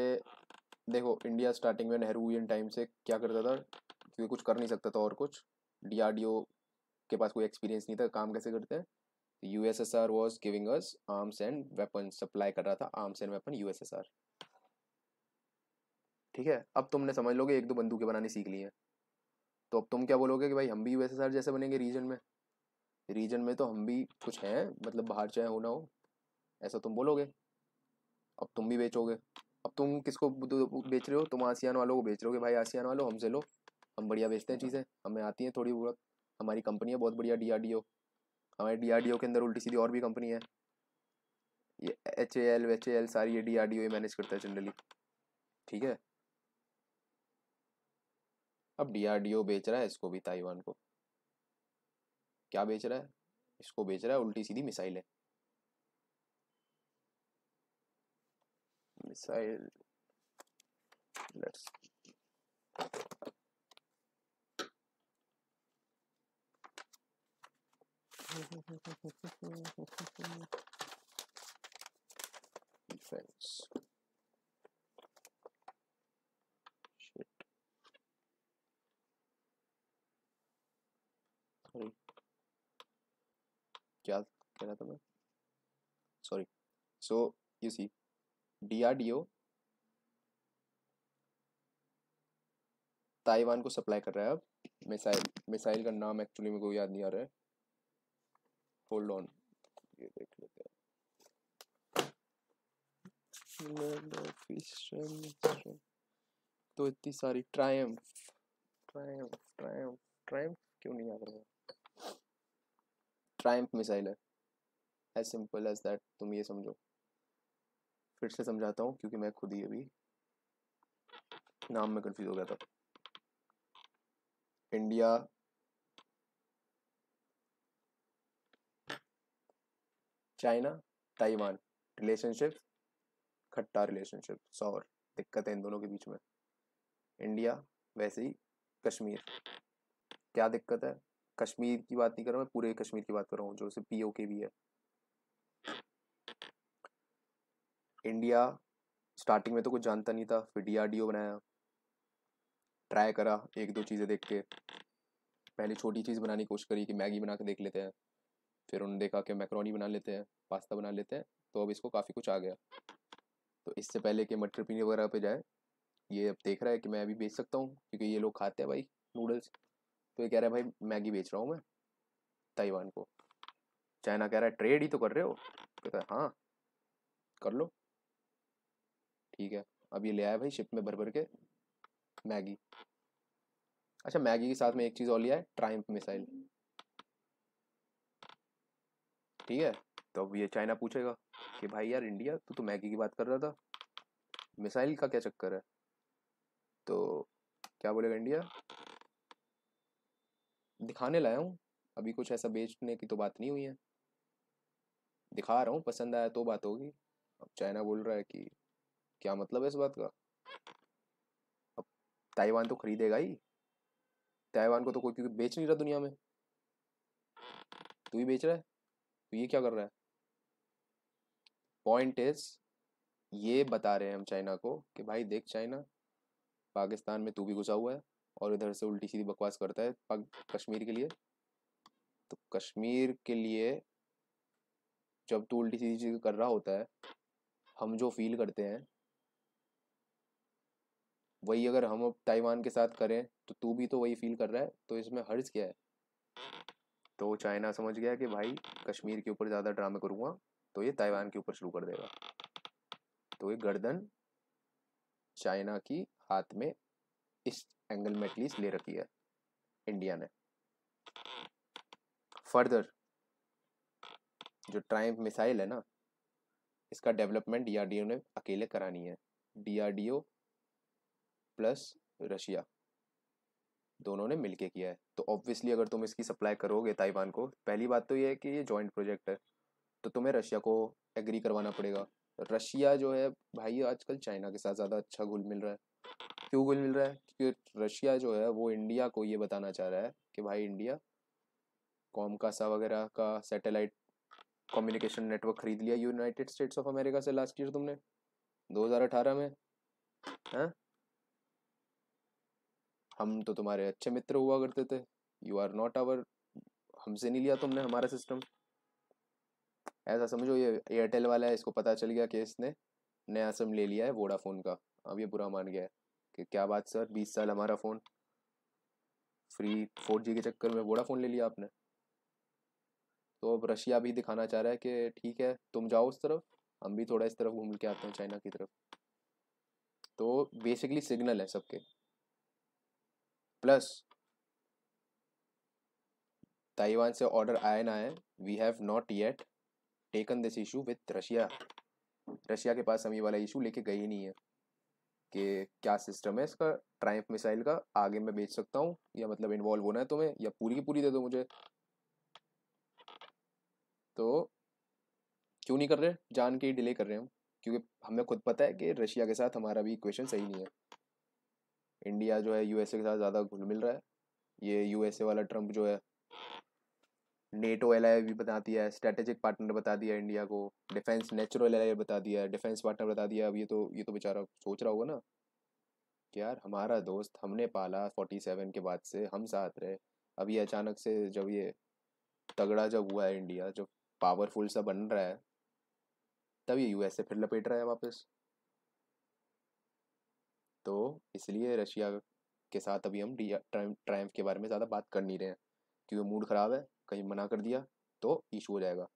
देखो इंडिया स्टार्टिंग में नेहरू इन टाइम से क्या करता था क्योंकि कुछ कर नहीं सकता था और कुछ डी के पास कोई एक्सपीरियंस नहीं था काम कैसे करते हैं R was giving us arms and weapon supply कर रहा था arms and weapon U S S R ठीक है अब तुमने समझ लोगे एक दो बंदूकें बनानी सीख ली हैं तो अब तुम क्या बोलोगे कि भाई हम भी यू जैसे बनेंगे रीजन में रीजन में तो हम भी कुछ हैं मतलब बाहर चाहे हो ना हो ऐसा तुम बोलोगे अब तुम भी बेचोगे अब तुम किसको बेच रहे हो तुम आसियान वालों को बेच रहे हो भाई आसियान वालों हमसे लो हम बढ़िया बेचते हैं चीज़ें हमें आती हैं थोड़ी बहुत हमारी कंपनी है बहुत बढ़िया डी हमारे डी के अंदर उल्टी सीधी और भी कंपनी है ये H A L H A L सारी ये डी मैनेज करता है जनरली ठीक है अब डीआरडीओ बेच रहा है इसको भी ताइवान को क्या बेच रहा है इसको बेच रहा है उल्टी सीधी मिसाइल है मिसाइल लेट्स defense सॉरी क्या कह रहा था मैं sorry so you see DRDO Taiwan को सप्लाई कर रहा है अब मिसाइल मिसाइल का नाम एक्चुअली मेरे को याद नहीं आ रहा है होल्ड ऑन ये देख लेते हैं तो इतनी सारी ट्रायम्फ ट्रायम्फ ट्रायम्फ ट्रायम्फ क्यों नहीं आ रहा है ट्राइम्प मिसाइल है एज सिंपल एज दैट तुम ये समझो फिर से समझाता हूँ क्योंकि मैं खुद ही अभी नाम में कंफ्यूज हो गया था इंडिया चाइना ताइवान रिलेशनशिप खट्टा रिलेशनशिप सौर दिक्कत है इन दोनों के बीच में इंडिया वैसे ही कश्मीर क्या दिक्कत है कश्मीर की बात नहीं कर रहा मैं पूरे कश्मीर की बात कर रहा हूँ जो से पीओ के भी है इंडिया स्टार्टिंग में तो कुछ जानता नहीं था फिर डीआरडीओ बनाया ट्राई करा एक दो चीज़ें देख के पहले छोटी चीज़ बनाने की कोशिश करी कि मैगी बना के देख लेते हैं फिर उन्होंने देखा कि मैक्रोनी बना लेते हैं पास्ता बना लेते हैं तो अब इसको काफ़ी कुछ आ गया तो इससे पहले कि मटर पीने वगैरह पे जाए ये अब देख रहा है कि मैं अभी बेच सकता हूँ क्योंकि ये लोग खाते हैं भाई नूडल्स तो ये कह रहा है भाई मैगी बेच रहा हूँ मैं ताइवान को चाइना कह रहा है ट्रेड ही तो कर रहे हो तो कहता है हाँ कर लो ठीक है अब ये ले आया भाई शिप में भर भर के मैगी अच्छा मैगी के साथ में एक चीज़ और लिया है ट्राइम्प मिसाइल ठीक है तो अब ये चाइना पूछेगा कि भाई यार इंडिया तू तो मैगी की बात कर रहा था मिसाइल का क्या चक्कर है तो क्या बोलेगा इंडिया दिखाने लाया हूँ अभी कुछ ऐसा बेचने की तो बात नहीं हुई है दिखा रहा हूँ पसंद आया तो बात होगी अब चाइना बोल रहा है कि क्या मतलब है इस बात का अब ताइवान तो खरीदेगा ही ताइवान को तो कोई क्योंकि बेच नहीं रहा दुनिया में तू ही बेच रहा है तो ये क्या कर रहा है पॉइंट इज ये बता रहे हैं हम चाइना को कि भाई देख चाइना पाकिस्तान में तू भी घुसा हुआ है और इधर से उल्टी सीधी बकवास करता है कश्मीर के लिए तो कश्मीर के लिए जब तू उल्टी सीधी चीज़ कर रहा होता है हम जो फील करते हैं वही अगर हम अब ताइवान के साथ करें तो तू भी तो वही फील कर रहा है तो इसमें हर्ज क्या है तो चाइना समझ गया कि भाई कश्मीर के ऊपर ज़्यादा ड्रामे करूँगा तो ये ताइवान के ऊपर शुरू कर देगा तो ये गर्दन चाइना की हाथ में इस एंगल में एटलीस्ट ले रखी है इंडिया ने फर्दर जो ट्राइम मिसाइल है ना इसका डेवलपमेंट डीआरडीओ ने अकेले करानी है डीआरडीओ प्लस रशिया दोनों ने मिलके किया है तो ऑब्वियसली अगर तुम इसकी सप्लाई करोगे ताइवान को पहली बात तो ये है कि ये जॉइंट प्रोजेक्ट है तो तुम्हें रशिया को एग्री करवाना पड़ेगा रशिया जो है भाई आजकल चाइना के साथ ज़्यादा अच्छा घुल मिल रहा है क्यों गोल मिल रहा है क्योंकि रशिया जो है वो इंडिया को ये बताना चाह रहा है कि भाई इंडिया कॉम का सा वगैरह का सैटेलाइट कम्युनिकेशन नेटवर्क खरीद लिया यूनाइटेड स्टेट्स ऑफ अमेरिका से लास्ट ईयर तुमने 2018 में हैं हाँ? हम तो तुम्हारे अच्छे मित्र हुआ करते थे यू आर नॉट आवर हमसे नहीं लिया तुमने हमारा सिस्टम ऐसा समझो ये एयरटेल वाला है इसको पता चल गया कि इसने नया सिम ले लिया है वोडाफोन का अब ये बुरा मान गया है कि क्या बात सर बीस साल हमारा फ़ोन फ्री फोर जी के चक्कर में बोड़ा फोन ले लिया आपने तो अब रशिया भी दिखाना चाह रहा है कि ठीक है तुम जाओ उस तरफ हम भी थोड़ा इस तरफ घूम के आते हैं चाइना की तरफ तो बेसिकली सिग्नल है सबके प्लस ताइवान से ऑर्डर आए ना आए we have not yet taken this issue with Russia Russia के पास हम ये वाला इशू लेके गए ही नहीं है कि क्या सिस्टम है इसका ट्राइम्फ मिसाइल का आगे मैं बेच सकता हूँ या मतलब इन्वॉल्व होना है तुम्हें या पूरी की पूरी दे दो मुझे तो क्यों नहीं कर रहे जान के ही डिले कर रहे हैं हम क्योंकि हमें खुद पता है कि रशिया के साथ हमारा भी इक्वेशन सही नहीं है इंडिया जो है यूएसए के साथ ज़्यादा घुल मिल रहा है ये यूएसए वाला ट्रंप जो है नेटो एल आई बता दिया है स्ट्रेटेजिक पार्टनर बता दिया इंडिया को डिफेंस नेचुरल एल बता दिया है डिफेंस पार्टनर बता दिया अब ये तो ये तो बेचारा सोच रहा होगा ना कि यार हमारा दोस्त हमने पाला फोर्टी सेवन के बाद से हम साथ रहे अभी अचानक से जब ये तगड़ा जब हुआ है इंडिया जब पावरफुल सा बन रहा है तब ये यूएसए फिर लपेट रहा है वापस तो इसलिए रशिया के साथ अभी हम ट्रैम्प के बारे में ज़्यादा बात कर नहीं रहे हैं क्योंकि मूड ख़राब है कहीं मना कर दिया तो इशू हो जाएगा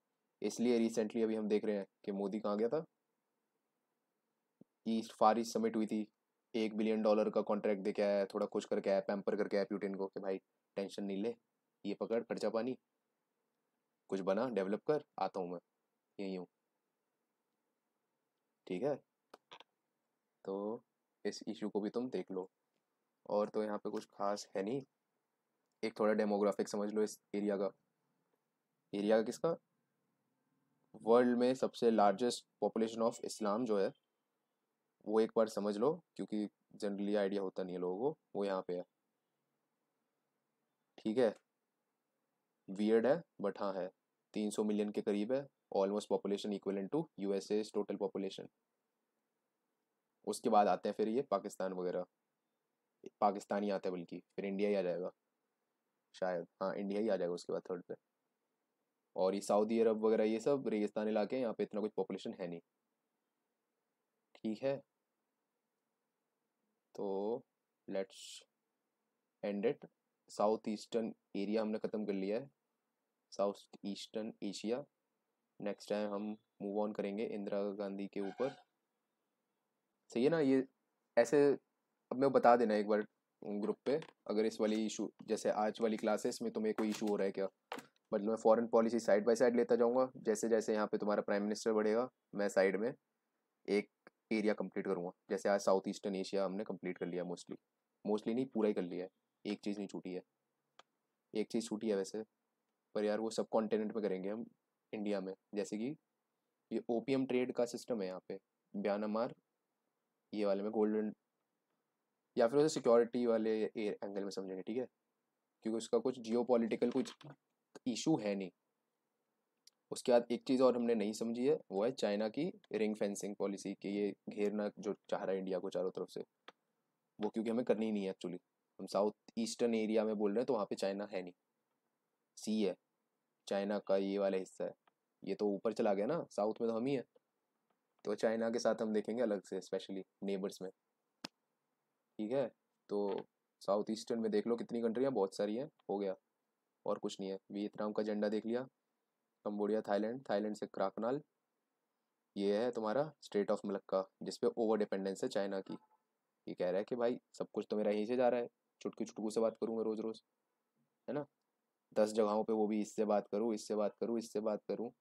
इसलिए रिसेंटली अभी हम देख रहे हैं कि मोदी कहाँ गया था ईस्ट फार ईस्ट समिट हुई थी एक बिलियन डॉलर का कॉन्ट्रैक्ट दे के आया थोड़ा कुछ करके आया पैम्पर करके आया प्यूटिन को कि भाई टेंशन नहीं ले ये पकड़ खर्चा पानी कुछ बना डेवलप कर आता हूँ मैं यहीं हूँ ठीक है तो इस इशू को भी तुम देख लो और तो यहाँ पे कुछ खास है नहीं एक थोड़ा डेमोग्राफिक समझ लो इस एरिया का एरिया का किसका वर्ल्ड में सबसे लार्जेस्ट पॉपुलेशन ऑफ इस्लाम जो है वो एक बार समझ लो क्योंकि जनरली आइडिया होता नहीं है लोगों को वो यहाँ पे है ठीक है वियर्ड है बट हाँ है 300 मिलियन के करीब है almost population equal to USA total population उसके बाद आते हैं फिर ये पाकिस्तान वगैरह पाकिस्तान ही आते हैं बल्कि फिर इंडिया ही आ जाएगा शायद हाँ इंडिया ही आ जाएगा उसके बाद थर्ड पे और ये सऊदी अरब वगैरह ये सब रेगिस्तान इलाके हैं यहाँ पे इतना कुछ पॉपुलेशन है नहीं ठीक है तो let's end it south eastern area हमने ख़त्म कर लिया है south eastern Asia next time हम मूव ऑन करेंगे इंदिरा गांधी के ऊपर सही है ना ये ऐसे अब मैं बता देना एक बार ग्रुप पे अगर इस वाली इशू जैसे आज वाली क्लासेस में तुम्हें कोई इशू हो रहा है क्या मतलब मैं foreign policy side by side लेता जाऊँगा जैसे जैसे यहाँ पे तुम्हारा प्राइम मिनिस्टर बढ़ेगा मैं साइड में एक एरिया कंप्लीट करूँगा जैसे आज साउथ ईस्टर्न एशिया हमने कंप्लीट कर लिया मोस्टली मोस्टली नहीं पूरा ही कर लिया है एक चीज़ नहीं छूटी है एक चीज़ छूटी है वैसे पर यार वो सब कॉन्टिनेंट में करेंगे हम इंडिया में जैसे कि ये ओ ट्रेड का सिस्टम है यहाँ पे ब्यानमार ये वाले में गोल्डन या फिर उसे सिक्योरिटी वाले एंगल में समझेंगे ठीक है क्योंकि उसका कुछ जियो कुछ इशू है नहीं उसके बाद एक चीज़ और हमने नहीं समझी है वो है चाइना की रिंग फेंसिंग पॉलिसी कि ये घेरना जो चाह रहा है इंडिया को चारों तरफ से वो क्योंकि हमें करनी ही नहीं है एक्चुअली हम साउथ ईस्टर्न एरिया में बोल रहे हैं तो वहाँ पे चाइना है नहीं सी है चाइना का ये वाला हिस्सा है ये तो ऊपर चला गया ना साउथ में तो हम ही है तो चाइना के साथ हम देखेंगे अलग से स्पेशली नेबर्स में ठीक है तो साउथ ईस्टर्न में देख लो कितनी कंट्रियाँ बहुत सारी हैं हो गया और कुछ नहीं है वियतनाम का झंडा देख लिया कम्बोडिया थाईलैंड थाईलैंड से क्राकनाल ये है तुम्हारा स्टेट ऑफ मलक्का जिसपे ओवर डिपेंडेंस है चाइना की ये कह रहा है कि भाई सब कुछ तो मेरा यहीं से जा रहा है चुटकी चुटकू से बात करूँगा रोज़ रोज़ है ना दस जगहों पे वो भी इससे बात करूँ इससे बात करूँ इससे बात करूँ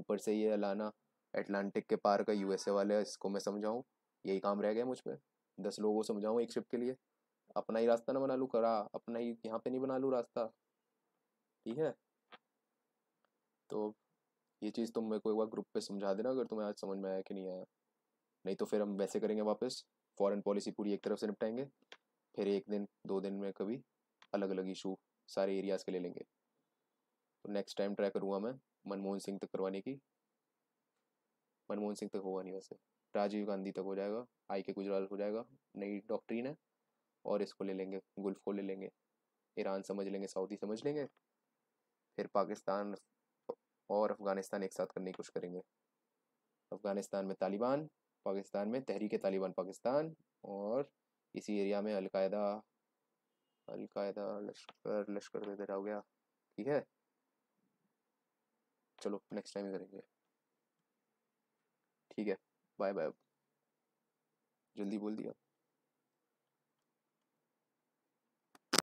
ऊपर से ये अलाना एटलांटिक के पार का यूएसए वाले इसको मैं समझाऊँ यही काम रह गया मुझ पर दस लोगों को समझाऊँ एक शिप के लिए अपना ही रास्ता ना बना लूँ करा अपना ही यहाँ पे नहीं बना लूँ रास्ता ठीक है तो ये चीज़ तुम मेरे को एक बार ग्रुप पे समझा देना अगर तुम्हें आज समझ में आया कि नहीं आया नहीं तो फिर हम वैसे करेंगे वापस फॉरेन पॉलिसी पूरी एक तरफ से निपटाएंगे फिर एक दिन दो दिन में कभी अलग अलग इशू सारे एरियाज़ के ले लेंगे तो नेक्स्ट टाइम ट्राई करूँगा मैं मनमोहन सिंह तक करवाने की मनमोहन सिंह तक होगा नहीं वैसे राजीव गांधी तक हो जाएगा आई के गुजराल हो जाएगा नई डॉक्ट्रीन है और इसको ले लेंगे गुल्फ को ले लेंगे ईरान समझ लेंगे सऊदी समझ लेंगे फिर पाकिस्तान और अफ़गानिस्तान एक साथ करने की कोशिश करेंगे अफ़गानिस्तान में तालिबान पाकिस्तान में तहरीक तालिबान पाकिस्तान और इसी एरिया में अलकायदा अलकायदा लश्कर लश्कर हो तो गया ठीक है चलो नेक्स्ट टाइम करेंगे ठीक है बाय बाय जल्दी बोल दिया